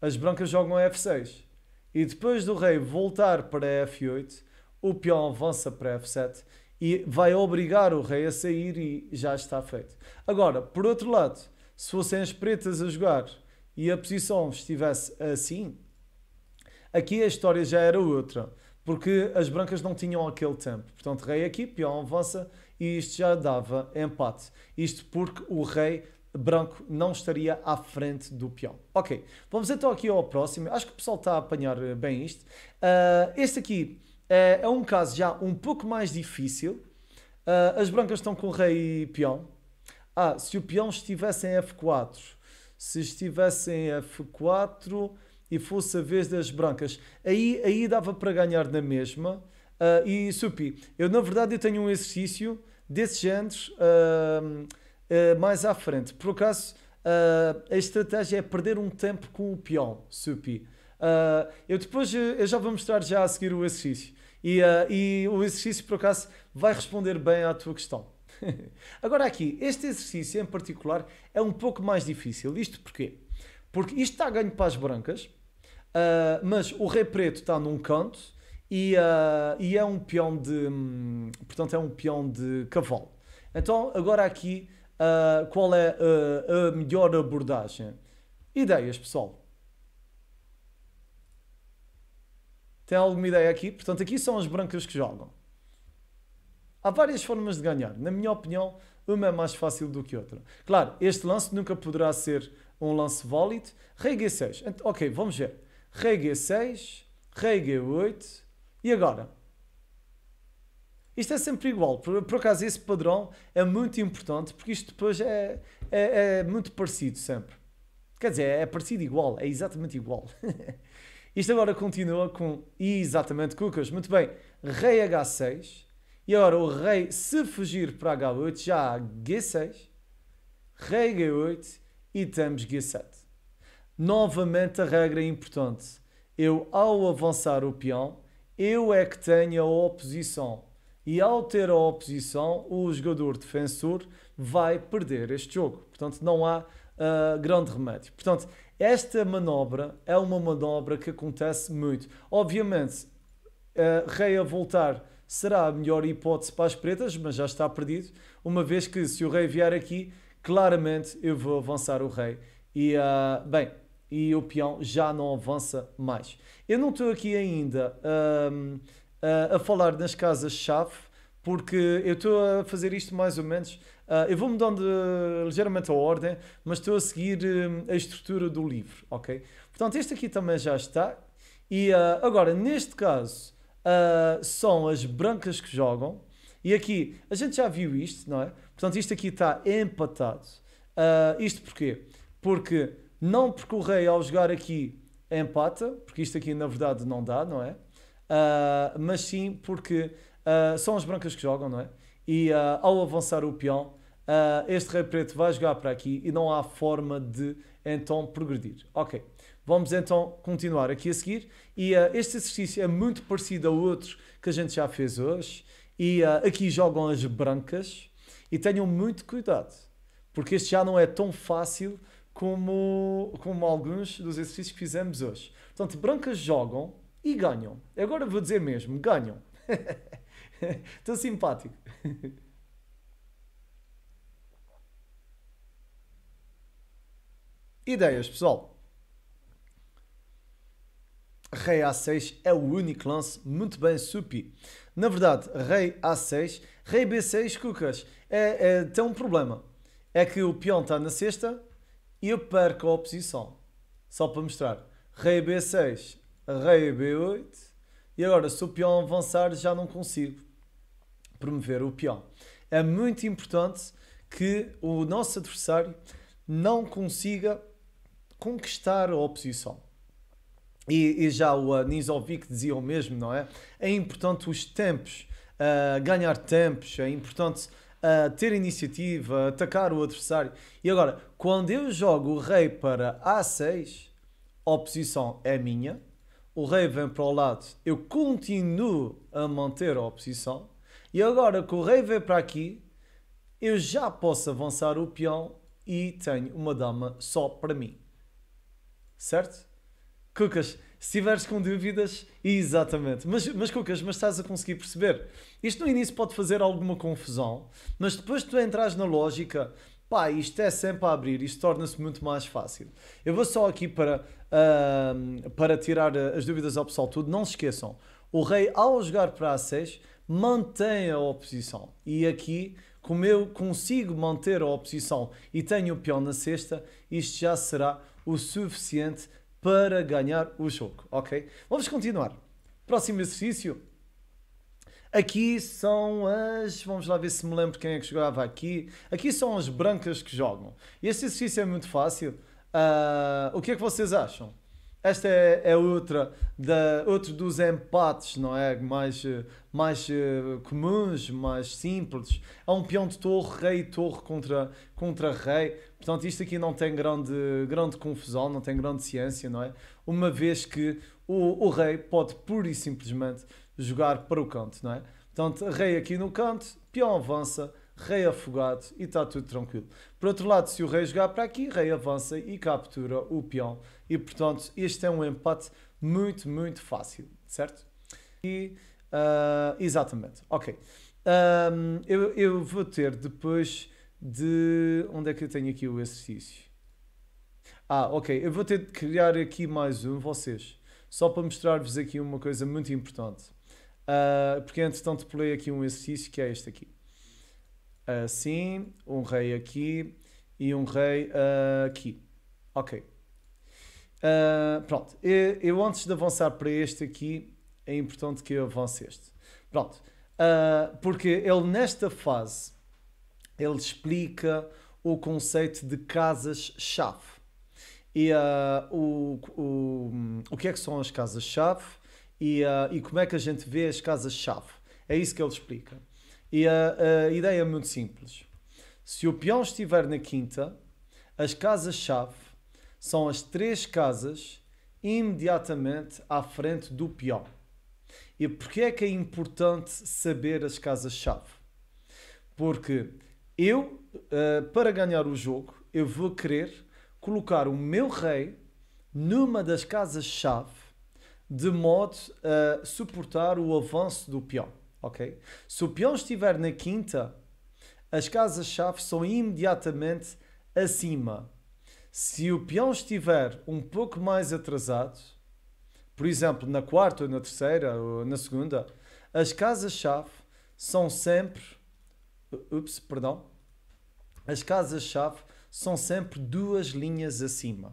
as brancas jogam a F6. E depois do rei voltar para F8, o peão avança para F7 e vai obrigar o rei a sair e já está feito. Agora, por outro lado, se fossem as pretas a jogar e a posição estivesse assim, aqui a história já era outra porque as brancas não tinham aquele tempo. Portanto, rei aqui, peão avança e isto já dava empate. Isto porque o rei branco não estaria à frente do peão. Ok, vamos então aqui ao próximo. Acho que o pessoal está a apanhar eh, bem isto. Uh, este aqui é, é, um caso já um pouco mais difícil. Uh, as brancas estão com o rei e peão. Ah, se o peão estivesse em F4, se estivesse em F4, e fosse a vez das brancas, aí, aí dava para ganhar na mesma. Uh, e Supi, eu na verdade eu tenho um exercício desses géneros uh, uh, mais à frente. Por acaso, a estratégia é perder um tempo com o peão, Supi. eu depois eh, eu já vou mostrar já a seguir o exercício. E, e o exercício, por acaso, vai responder bem à tua questão. [laughs] Agora aqui, este exercício em particular é um pouco mais difícil. Isto porquê? Porque isto está a ganho para as brancas, Uh, mas o rei preto está num canto e, uh, e é um peão de. Hum, portanto, é um peão de cavalo. Então, agora aqui, uh, qual é a melhor abordagem? Ideias, pessoal. Tem alguma ideia aqui? Portanto, aqui são as brancas que jogam. Há várias formas de ganhar. Na minha opinião, uma é mais fácil do que outra. Claro, este lance nunca poderá ser um lance válido. Rei G6. Ok, vamos ver rei g6, rei g8 e agora? Isto é sempre igual, por, por acaso esse padrão é muito importante porque isto depois é, é, é muito parecido sempre. Quer dizer, é parecido igual, é exatamente igual. [laughs] isto agora continua com exatamente cucas. Muito bem, rei h6 e agora o rei se fugir para h8 já há g6, rei g8 e estamos g7. Novamente a regra é importante. Eu, ao avançar o peão, eu é que tenho a oposição. E ao ter a oposição, o jogador defensor vai perder este jogo. Portanto, não há uh, grande remédio. Portanto, esta manobra é uma manobra que acontece muito. Obviamente, uh, rei a voltar será a melhor hipótese para as pretas, mas já está perdido, uma vez que se o rei vier aqui, claramente eu vou avançar o rei. E, uh, bem, e o peão já não avança mais. Eu não estou aqui ainda um, a, a falar nas casas-chave, porque eu estou a fazer isto mais ou menos. Uh, eu vou mudando ligeiramente a ordem, mas estou a seguir hum, a estrutura do livro, ok? Portanto, este aqui também já está. E ah, agora, neste caso, ah, são as brancas que jogam. E aqui, a gente já viu isto, não é? Portanto, isto aqui está empatado. isto porquê? Porque não percorrei ao jogar aqui, empata, porque isto aqui na verdade não dá, não é? Uh, mas sim porque uh, são as brancas que jogam, não é? E uh, ao avançar o peão, este rei preto vai jogar para aqui e não há forma de então progredir. Ok, vamos então continuar aqui a seguir. E este exercício é muito parecido ao outro que a gente já fez hoje. E aqui jogam as brancas. E tenham muito cuidado, porque este já não é tão fácil como, como alguns dos exercícios que fizemos hoje. Então, Portanto, tipo, brancas jogam e ganham. Agora vou dizer mesmo, ganham. [laughs] Estou simpático. [laughs] Ideias, pessoal. Rei A6 é o único lance muito bem supi. Na verdade, Rei A6, Rei B6, Cucas, é, é, tem um problema. É que o peão está na sexta e eu perco a oposição. Só para mostrar. Rei B6, Rei B8. E agora, se o peão avançar, já não consigo promover o peão. É muito importante que o nosso adversário não consiga conquistar a oposição. E, e já o Nizovic dizia o mesmo, não é? É importante os tempos, uh, ganhar tempos, é importante a ter iniciativa, a atacar o adversário. E agora, quando eu jogo o rei para A6, a oposição é minha, o rei vem para o lado, eu continuo a manter a oposição, e agora que o rei vem para aqui, eu já posso avançar o peão e tenho uma dama só para mim. Certo? Cucas, se tiveres com dúvidas, exatamente. Mas, mas Cucas, mas estás a conseguir perceber? Isto no início pode fazer alguma confusão, mas depois tu entras na lógica, pá, isto é sempre a abrir, isto torna-se muito mais fácil. Eu vou só aqui para, uh, para tirar eh, as dúvidas ao pessoal tudo. Não se esqueçam, o rei ao jogar para A6 mantém a oposição. E aqui, como eu consigo manter a oposição e tenho o peão na sexta, isto já será o suficiente para ganhar o jogo, ok? Vamos continuar. Próximo exercício. Aqui são as. Vamos lá ver se me lembro quem é que jogava aqui. Aqui são as brancas que jogam. Este exercício é muito fácil. Uh, o que é que vocês acham? Esta é, é outra da, outro dos empates, não é? Mais, mais uh, comuns, mais simples. Há um peão de torre, rei, torre contra, contra rei. Portanto, isto aqui não tem grande, grande confusão, não tem grande ciência, não é? Uma vez que o, o rei pode pura e simplesmente jogar para o canto, não é? Portanto, rei aqui no canto, peão avança, rei afogado e está tudo tranquilo. Por outro lado, se o rei jogar para aqui, rei avança e captura o peão. E portanto, este é um empate muito, muito fácil, certo? E, uh, exatamente, ok. Um, ah, eu, eu vou ter depois de. Onde é que eu tenho aqui o exercício? Ah, ok. Eu vou ter de criar aqui mais um, vocês. Só para mostrar-vos aqui uma coisa muito importante. Uh, porque entretanto pulei aqui um exercício que é este aqui. Assim, um rei aqui e um rei uh, aqui. Ok. Uh, pronto. Eu, eu, antes de avançar para este aqui, é importante que eu avance este. Pronto. porque ele nesta fase ele explica o conceito de casas-chave. E uh, o, o, o que é que são as casas-chave e, uh, e como é que a gente vê as casas-chave. É isso que ele explica. E a, eh, a ideia é muito simples. Se o peão estiver na quinta, as casas-chave são as três casas imediatamente à frente do peão. E porquê é que é importante saber as casas-chave? Porque eu, uh, para ganhar o jogo, eu vou querer colocar o meu rei numa das casas-chave de modo a suportar o avanço do peão, ok? Se o peão estiver na quinta, as casas-chave são imediatamente acima. Se o peão estiver um pouco mais atrasado, por exemplo, na quarta ou na terceira ou na segunda, as casas-chave são sempre. Ups, perdão as casas-chave são sempre duas linhas acima.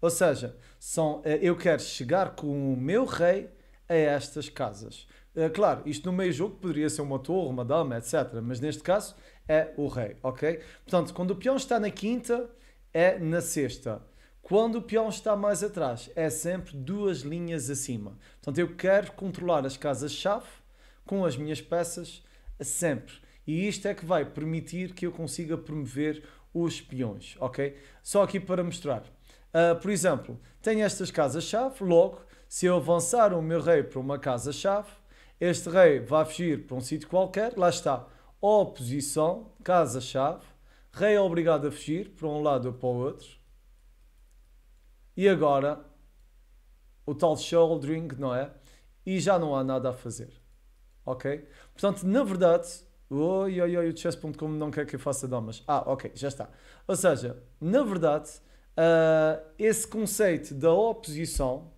Ou seja, são, eh, eu quero chegar com o meu rei a estas casas. Eh, claro, isto no meio jogo poderia ser uma torre, uma dama, etc. Mas neste caso é o rei, ok? Portanto, quando o peão está na quinta, é na sexta. Quando o peão está mais atrás, é sempre duas linhas acima. Portanto, eu quero controlar as casas-chave com as minhas peças sempre. E isto é que vai permitir que eu consiga promover os peões, ok? Só aqui para mostrar. Uh, por exemplo, tenho estas casas-chave, logo, se eu avançar o meu rei para uma casa-chave, este rei vai fugir para um sítio qualquer, lá está, oposição, casa-chave, rei é obrigado a fugir para um lado ou para o outro. E agora, o tal shouldering, não é? E já não há nada a fazer, ok? Portanto, na verdade, Oi, oi, oi, o chess.com não quer que eu faça damas. Ah, ok, já está. Ou seja, na verdade, uh, esse conceito da oposição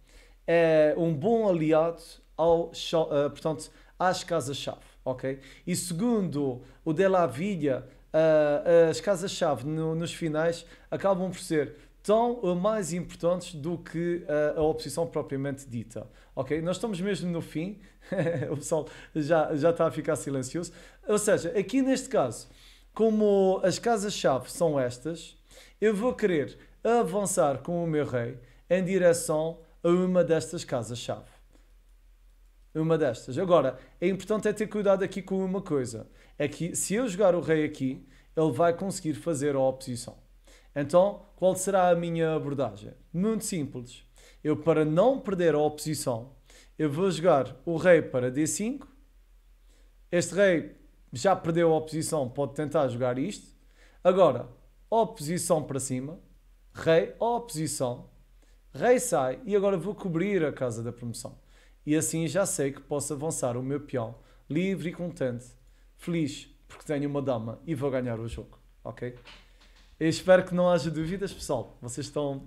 é um bom aliado ao, uh, portanto, às casas-chave, ok? E segundo o Della Villa, uh, as casas-chave no, nos finais acabam por ser tão mais importantes do que uh, a oposição propriamente dita. Ok? Nós estamos mesmo no fim, [laughs] o pessoal já, já está a ficar silencioso, ou seja, aqui neste caso, como as casas-chave são estas, eu vou querer avançar com o meu rei em direção a uma destas casas-chave. Uma destas. Agora, é importante é ter cuidado aqui com uma coisa. É que se eu jogar o rei aqui, ele vai conseguir fazer a oposição. Então, qual será a minha abordagem? Muito simples. Eu, para não perder a oposição, eu vou jogar o rei para D5. Este rei já perdeu a oposição, pode tentar jogar isto. Agora, oposição para cima, rei, oposição, rei sai e agora vou cobrir a casa da promoção. E assim já sei que posso avançar o meu peão livre e contente, feliz, porque tenho uma dama e vou ganhar o jogo, ok? Eu espero que não haja dúvidas, pessoal. Vocês estão.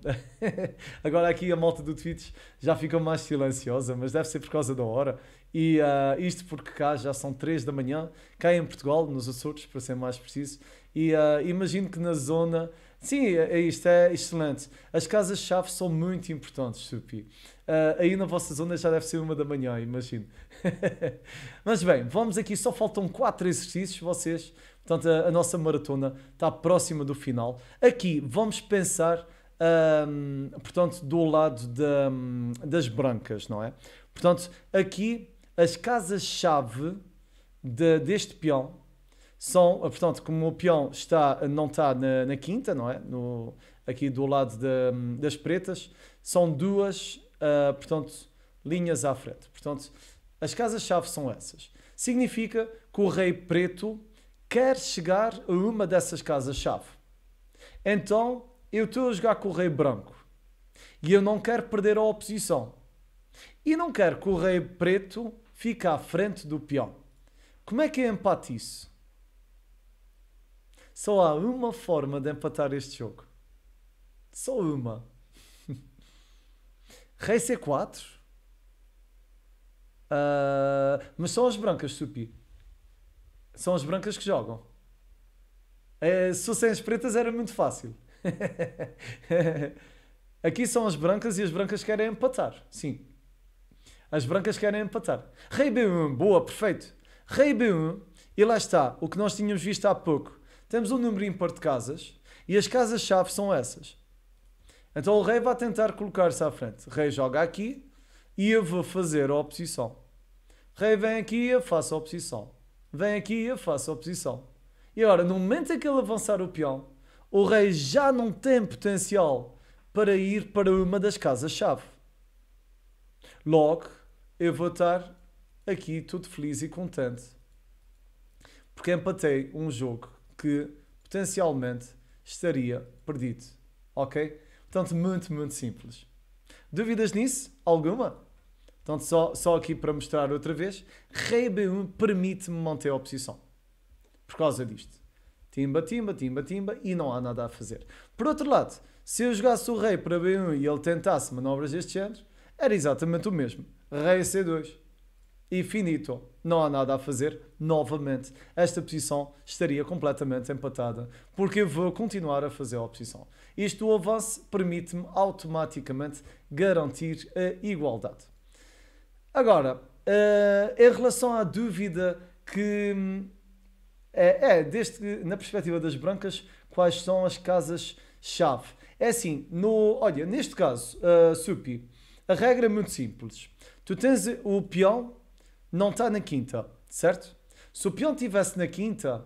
[laughs] agora aqui a malta do Twitch já ficou mais silenciosa, mas deve ser por causa da hora e uh, isto porque cá já são 3 da manhã, cá em Portugal, nos Açores, para ser mais preciso. E uh, imagino que na zona. Sim, é, é, isto é excelente. As casas-chave são muito importantes, Supi. Uh, aí na vossa zona já deve ser uma da manhã, imagino. [laughs] Mas bem, vamos aqui, só faltam quatro exercícios, vocês. Portanto, a, a nossa maratona está próxima do final. Aqui vamos pensar um, portanto, do lado da, das brancas, não é? Portanto, aqui as casas-chave de, deste peão são, portanto, como o peão está, não está na, na quinta, não é? No, aqui do lado de, das pretas, são duas, uh, portanto, linhas à frente. Portanto, as casas-chave são essas. Significa que o rei preto quer chegar a uma dessas casas-chave. Então, eu estou a jogar com o rei branco e eu não quero perder a oposição. E não quero que o rei preto fica à frente do peão. Como é que é empate isso? Só há uma forma de empatar este jogo. Só uma. [laughs] Rei C4. Uh, ah, mas são as brancas, Supi. São as brancas que jogam. Eh, se fossem as pretas era muito fácil. [laughs] Aqui são as brancas e as brancas querem empatar. Sim. As brancas querem empatar. Rei B1, boa, perfeito. Rei B1, e lá está, o que nós tínhamos visto há pouco. Temos um número ímpar de casas e as casas-chave são essas. Então o rei vai tentar colocar-se à frente. rei joga aqui e eu vou fazer a oposição. rei vem aqui e eu faço a oposição. Vem aqui e eu faço a oposição. E agora, no momento em que ele avançar o peão, o rei já não tem potencial para ir para uma das casas-chave. Logo, eu vou estar aqui todo feliz e contente. Porque empatei um jogo que potencialmente estaria perdido. Ok? Portanto, muito, muito simples. Dúvidas nisso? Alguma? Portanto, só, só aqui para mostrar outra vez, Rei B1 permite-me manter a posição. Por causa disto. Timba, timba, timba, timba e não há nada a fazer. Por outro lado, se eu jogasse o rei para B1 e ele tentasse manobras deste género, era exatamente o mesmo rei C2 e finito. Não há nada a fazer. Novamente, esta posição estaria completamente empatada, porque eu vou continuar a fazer a oposição. Isto, o avanço, permite-me automaticamente garantir a igualdade. Agora, uh, em relação à dúvida que. Hum, é, é desde, na perspectiva das brancas, quais são as casas-chave? É assim, no, olha, neste caso, uh, Supi, a regra é muito simples. Tu tens o peão, não está na quinta, certo? Se o peão estivesse na quinta,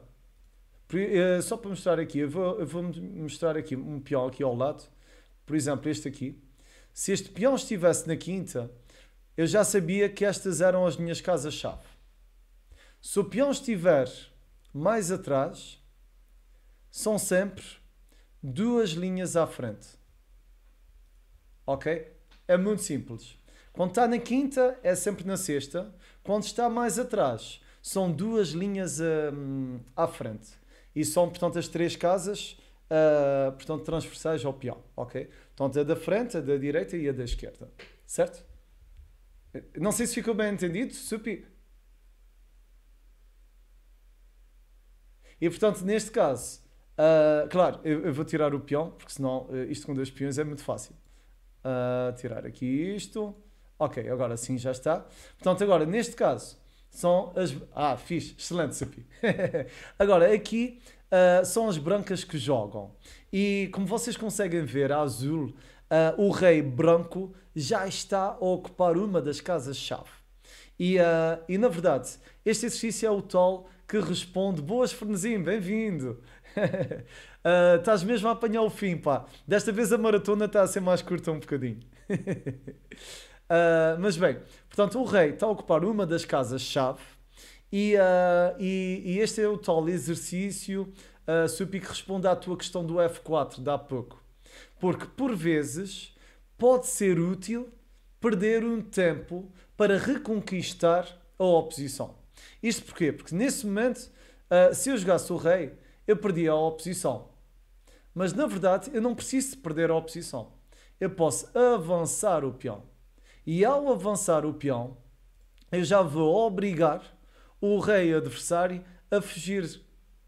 eh, só para mostrar aqui, eu vou, eu vou mostrar aqui um peão aqui ao lado, por exemplo, este aqui. Se este peão estivesse na quinta, eu já sabia que estas eram as minhas casas-chave. Se o peão estiver mais atrás, são sempre duas linhas à frente. Ok? É muito simples. Quando está na quinta, é sempre na sexta. Quando está mais atrás, são duas linhas um, à frente. E são, portanto, as três casas uh, portanto, transversais ao peão, ok? Portanto, a da frente, a da direita e a da esquerda, certo? Não sei se ficou bem entendido, Supi. E, portanto, neste caso, uh, claro, eu, eu, vou tirar o peão, porque senão uh, isto com dois peões é muito fácil. Ah, tirar aqui isto Ok, agora sim já está. Portanto, agora neste caso são as. Ah, fiz, excelente, Sapi. [laughs] agora aqui uh, são as brancas que jogam. E como vocês conseguem ver, a azul, uh, o rei branco já está a ocupar uma das casas-chave. E, uh, e na verdade, este exercício é o tal que responde: Boas, Fernizinho, bem-vindo! uh, [laughs] estás mesmo a apanhar o fim, pá. Desta vez a maratona está a ser mais curta um bocadinho. [laughs] Uh, mas bem, portanto, o rei está a ocupar uma das casas-chave e, uh, e, e, este é o tal exercício, uh, ah, Supi, que responde à tua questão do F4 de há pouco. Porque, por vezes, pode ser útil perder um tempo para reconquistar a oposição. Isto porquê? Porque, nesse momento, uh, se eu jogasse o rei, eu perdia a oposição. Mas, na verdade, eu não preciso perder a oposição. Eu posso avançar o peão. E ao avançar o peão, eu já vou obrigar o rei adversário a fugir,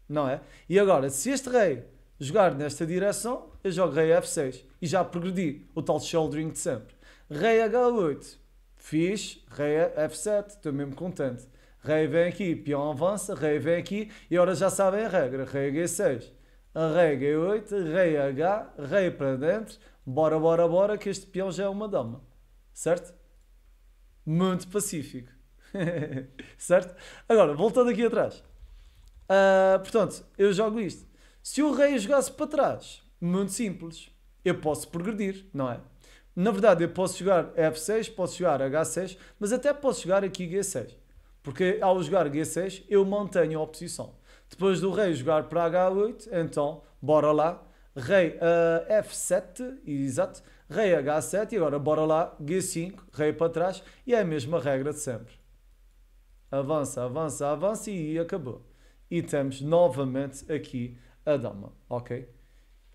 não é? E agora, se este rei jogar nesta direção, eu jogo rei F6 e já progredi o tal shouldering de sempre. Rei H8, fiz, rei F7, estou mesmo contente. Rei vem aqui, peão avança, rei vem aqui e agora já sabem a regra, rei G6, rei G8, rei H, rei para dentro, bora, bora, bora que este peão já é uma dama. Certo? Muito pacífico. [laughs] certo? Agora, voltando aqui atrás. Uh, portanto, eu jogo isto. Se o rei jogasse para trás, muito simples. Eu posso progredir, não é? Na verdade, eu posso jogar F6, posso jogar H6, mas até posso jogar aqui G6. Porque ao jogar G6, eu mantenho a oposição. Depois do rei jogar para H8, então, bora lá. Rei uh, ah, F7, exato rei H7 e agora bora lá, G5, rei para trás e é a mesma regra de sempre. Avança, avança, avança e acabou. E temos novamente aqui a dama, ok?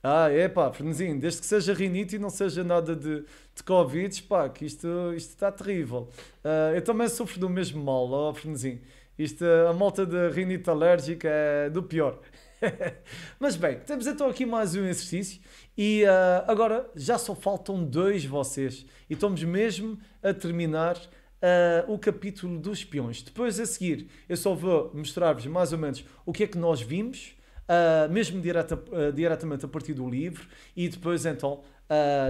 Ah, é pá, desde que seja rinite e não seja nada de, de Covid, pá, que isto, isto está terrível. Uh, eu também sofro do mesmo mal, ó oh, Fernezinho. Isto, a malta de rinite alérgica é do pior. [laughs] Mas bem, temos então aqui mais um exercício e uh, agora já só faltam dois vocês e estamos mesmo a terminar uh, o capítulo dos peões. Depois a seguir eu só vou mostrar-vos mais ou menos o que é que nós vimos, uh, mesmo direta, diretamente a partir do livro e depois então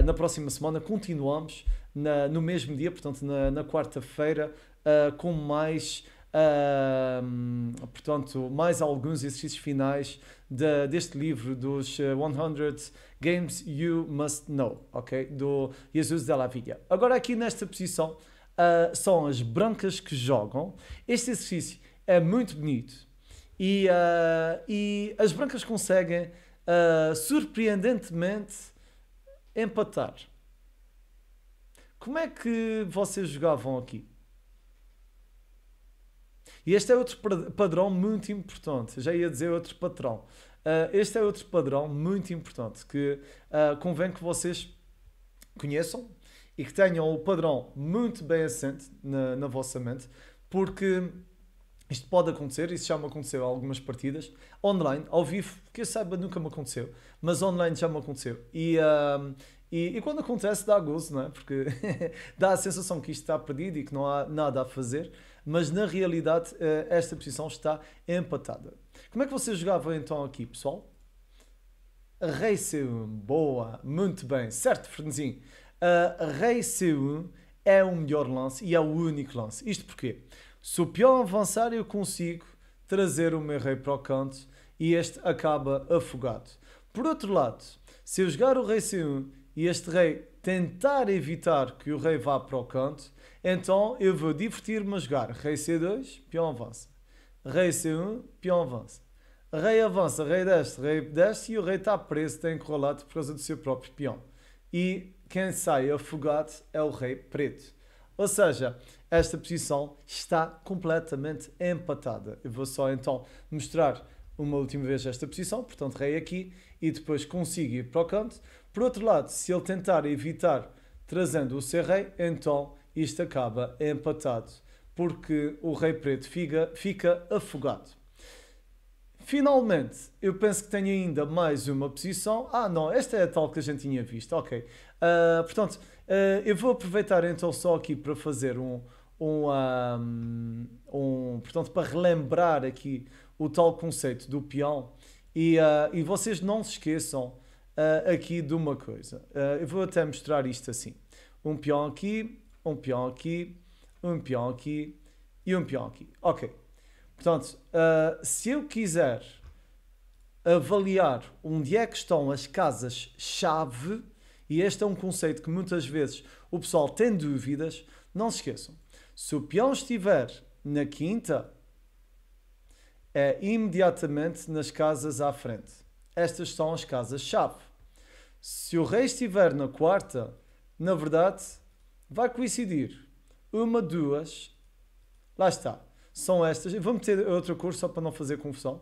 na próxima semana continuamos na, no mesmo dia, portanto na, na quarta-feira, com mais portanto, mais alguns exercícios finais de, deste livro dos 100 eh, Games You Must Know, ok? Do Jesus de la Vida. Agora aqui nesta posição uh, são as brancas que jogam. Este exercício é muito bonito e, uh, e as brancas conseguem ah, surpreendentemente empatar. Como é que vocês jogavam aqui? E este é outro padrão muito importante. Já ia dizer outro padrão. Uh, ah, este é outro padrão muito importante que uh, convém que vocês conheçam e que tenham o padrão muito bem assente na, na vossa mente, porque isto pode acontecer, isso já me aconteceu a algumas partidas, online, ao vivo, que eu saiba nunca me aconteceu, mas online já me aconteceu. E, uh, e, e, quando acontece dá gozo, não é? Porque [laughs] dá a sensação que isto está perdido e que não há nada a fazer mas na realidade eh, esta posição está empatada. Como é que vocês jogavam então aqui, pessoal? rei C1, boa, muito bem, certo, Fernandinho? rei C1 é o melhor lance e é o único lance. Isto porquê? Se o peão avançar, eu consigo trazer o meu rei para o canto e este acaba afogado. Por outro lado, se eu jogar o rei C1 e este rei tentar evitar que o rei vá para o canto, então eu vou divertir-me a jogar rei c2, peão avança. Rei c1, peão avança. Rei avança, rei desce, rei desce e o rei está preso, tem enrolado por causa do seu próprio peão. E quem sai afogado é o rei preto. Ou seja, esta posição está completamente empatada. Eu vou só então mostrar uma última vez esta posição, portanto rei aqui e depois consigo ir para o canto. Por outro lado, se ele tentar evitar trazendo o seu rei, então isto acaba empatado, porque o Rei Preto fica, fica afogado. Finalmente, eu penso que tenho ainda mais uma posição. Ah, não, esta é a tal que a gente tinha visto, ok. Uh, portanto, uh, eu vou aproveitar então só aqui para fazer um, um, um, ah, um, portanto, para relembrar aqui o tal conceito do peão. E, uh, e vocês não se esqueçam aqui de uma coisa. eu vou até mostrar isto assim. Um peão aqui, um peão aqui, um peão aqui e um peão aqui. Ok. Portanto, uh, se eu quiser avaliar onde é que estão as casas-chave, e este é um conceito que muitas vezes o pessoal tem dúvidas, não se esqueçam. Se o peão estiver na quinta, é imediatamente nas casas à frente. Estas são as casas-chave. Se o rei estiver na quarta, na verdade, vai coincidir uma, duas, lá está, são estas, e vou meter outra cor só para não fazer confusão,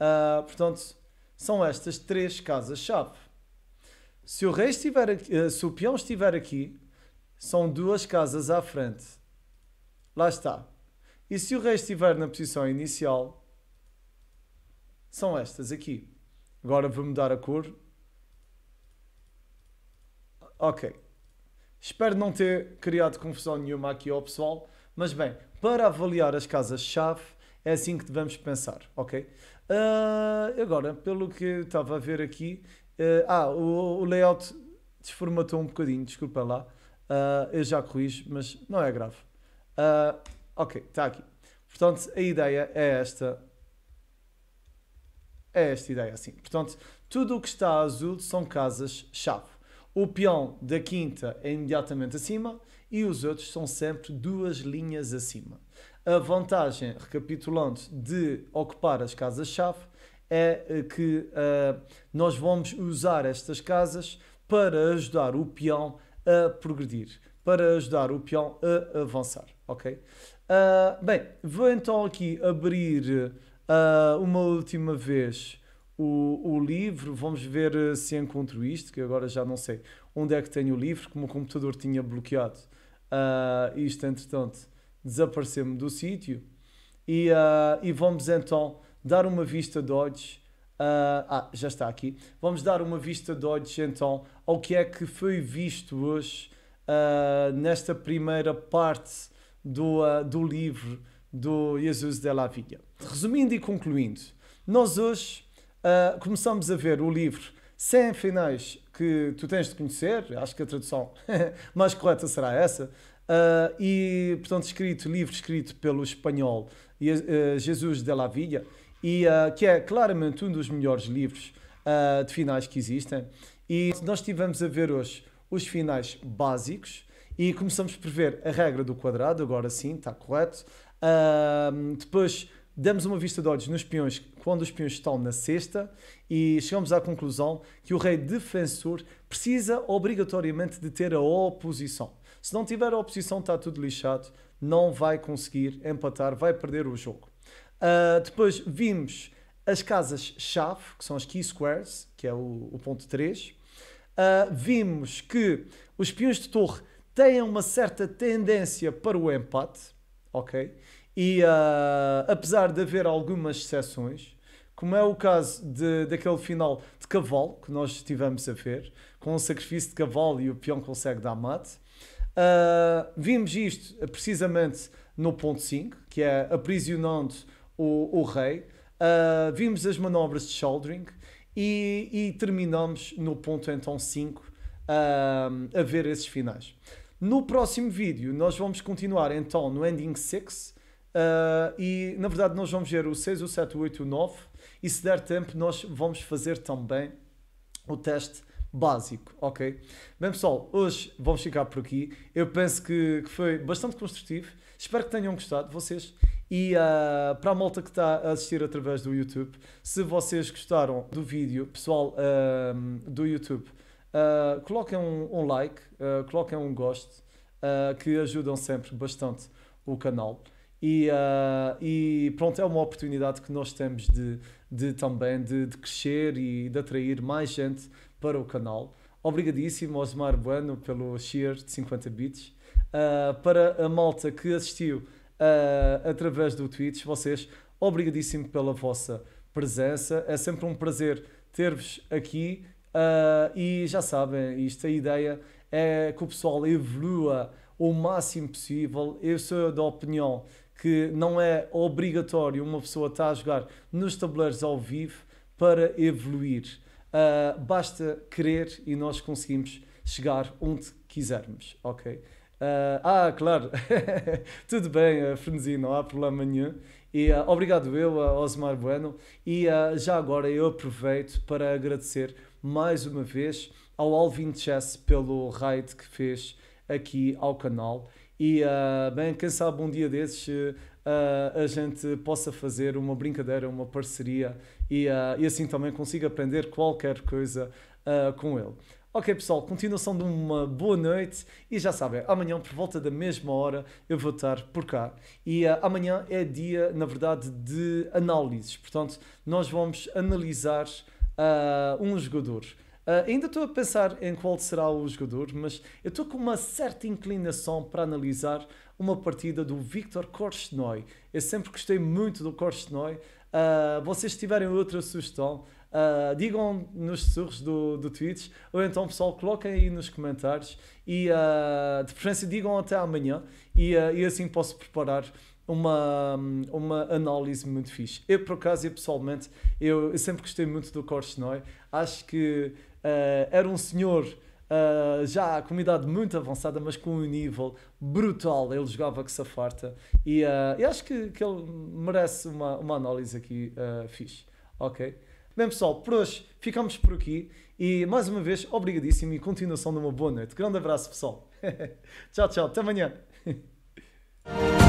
uh, portanto, são estas três casas-chave. Se o rei estiver aqui, uh, se o peão estiver aqui, são duas casas à frente. Lá está. E se o rei estiver na posição inicial, são estas aqui. Agora vou mudar a cor. Ok. Espero não ter criado confusão nenhuma aqui ao pessoal, mas bem, para avaliar as casas-chave é assim que devemos pensar, ok? Uh, agora, pelo que estava a ver aqui, uh, ah, o, o, layout desformatou um bocadinho, desculpa lá, uh, eu já corrijo, mas não é grave. ok, está aqui. Portanto, a ideia é esta. É esta ideia, assim. Portanto, tudo o que está azul são casas-chave. O peão da quinta é imediatamente acima e os outros são sempre duas linhas acima. A vantagem, recapitulando, de ocupar as casas-chave é eh, que uh, nós vamos usar estas casas para ajudar o peão a progredir, para ajudar o peão a avançar, ok? Uh, bem, vou então aqui abrir uh, uma última vez o, o livro, vamos ver eh, se encontro isto, que agora já não sei onde é que tenho o livro, como o computador tinha bloqueado. Uh, isto, entretanto, desapareceu-me do sítio. E, uh, e vamos então dar uma vista de olhos. Uh, ah, já está aqui. Vamos dar uma vista de olhos então ao que é que foi visto hoje uh, nesta primeira parte do, do livro do Jesus de la Vida. Resumindo e concluindo, nós hoje uh, começamos a ver o livro 100 finais que tu tens de conhecer, acho que a tradução [laughs] mais correta será essa, uh, e portanto escrito, livro escrito pelo espanhol ah, Jesus de la Villa, e, uh, que é claramente um dos melhores livros uh, de finais que existem. E nós estivemos a ver hoje os finais básicos e começamos por ver a regra do quadrado, agora sim, está correto. Uh, depois damos uma vista de olhos nos peões quando os peões estão na cesta e chegamos à conclusão que o rei defensor precisa obrigatoriamente de ter a oposição. Se não tiver a oposição, está tudo lixado, não vai conseguir empatar, vai perder o jogo. Uh, depois vimos as casas-chave, que são as key squares, que é o, o ponto 3. Uh, ah, vimos que os peões de torre têm uma certa tendência para o empate, ok? E uh, apesar de haver algumas exceções, como é o caso de, daquele final de cavalo que nós estivemos a ver, com o sacrifício de cavalo e o peão consegue dar mate, uh, vimos isto precisamente no ponto 5, que é aprisionando o, o rei, uh, vimos as manobras de shouldering e, e terminamos no ponto então 5 a ver esses finais. No próximo vídeo, nós vamos continuar então no Ending 6 Uh, e na verdade, nós vamos ver o 6, o 7, o 8 e o 9. E se der tempo, nós vamos fazer também o teste básico, ok? Bem pessoal, hoje vamos ficar por aqui. Eu penso que, que foi bastante construtivo. Espero que tenham gostado, vocês. E uh, para a malta que está a assistir através do YouTube, se vocês gostaram do vídeo, pessoal uh, do YouTube, uh, coloquem um, um like, coloquem um gosto, que ajudam sempre bastante o canal. E, uh, e pronto, é uma oportunidade que nós temos de, de também de, de crescer e de atrair mais gente para o canal. Obrigadíssimo, Osmar Bueno, pelo share de 50 bits. Uh, para a malta que assistiu uh, através do Twitch, vocês, obrigadíssimo pela vossa presença. É sempre um prazer ter-vos aqui. Uh, e já sabem, isto, a ideia é que o pessoal evolua o máximo possível. Eu sou da opinião que não é obrigatório uma pessoa estar a jogar nos tabuleiros ao vivo para evoluir. Uh, basta querer e nós conseguimos chegar onde quisermos, ok? Uh, ah, claro, [laughs] tudo bem, uh, ah, Frenzy, não há problema nenhum. E uh, obrigado eu, uh, Osmar Bueno, e já agora eu aproveito para agradecer mais uma vez ao Alvin Chess pelo raid que fez aqui ao canal e uh, bem, quem sabe um dia desses uh, a gente possa fazer uma brincadeira, uma parceria e, uh, e assim também consiga aprender qualquer coisa com ele. Ok, pessoal, continuação de uma boa noite e já sabem, amanhã por volta da mesma hora eu vou estar por cá. E amanhã é dia, na verdade, de análises. Portanto, nós vamos analisar um jogador. Uh, ainda estou a pensar em qual será o jogador, mas eu estou com uma certa inclinação para analisar uma partida do Victor Korchnoi. Eu sempre gostei muito do Korchnoi. Uh, vocês tiverem outra sugestão, uh, ah, digam nos surros do, do Twitch, ou então, pessoal, coloquem aí nos comentários e, uh, de preferência, digam até amanhã e, e assim posso preparar uma, uma análise muito fixe. Eu, por acaso, pessoalmente, eu, eu sempre gostei muito do Korchnoi. Acho que eh, era um senhor Uh, já com uma idade muito avançada, mas com um nível brutal. Ele jogava que safarta e, uh, e acho que, que ele merece uma, uma análise aqui uh, fixe. Ok? Bem, pessoal, por hoje ficamos por aqui e mais uma vez, obrigadíssimo e continuação de uma boa noite. Grande abraço, pessoal. [laughs] tchau, tchau. Até amanhã. [laughs]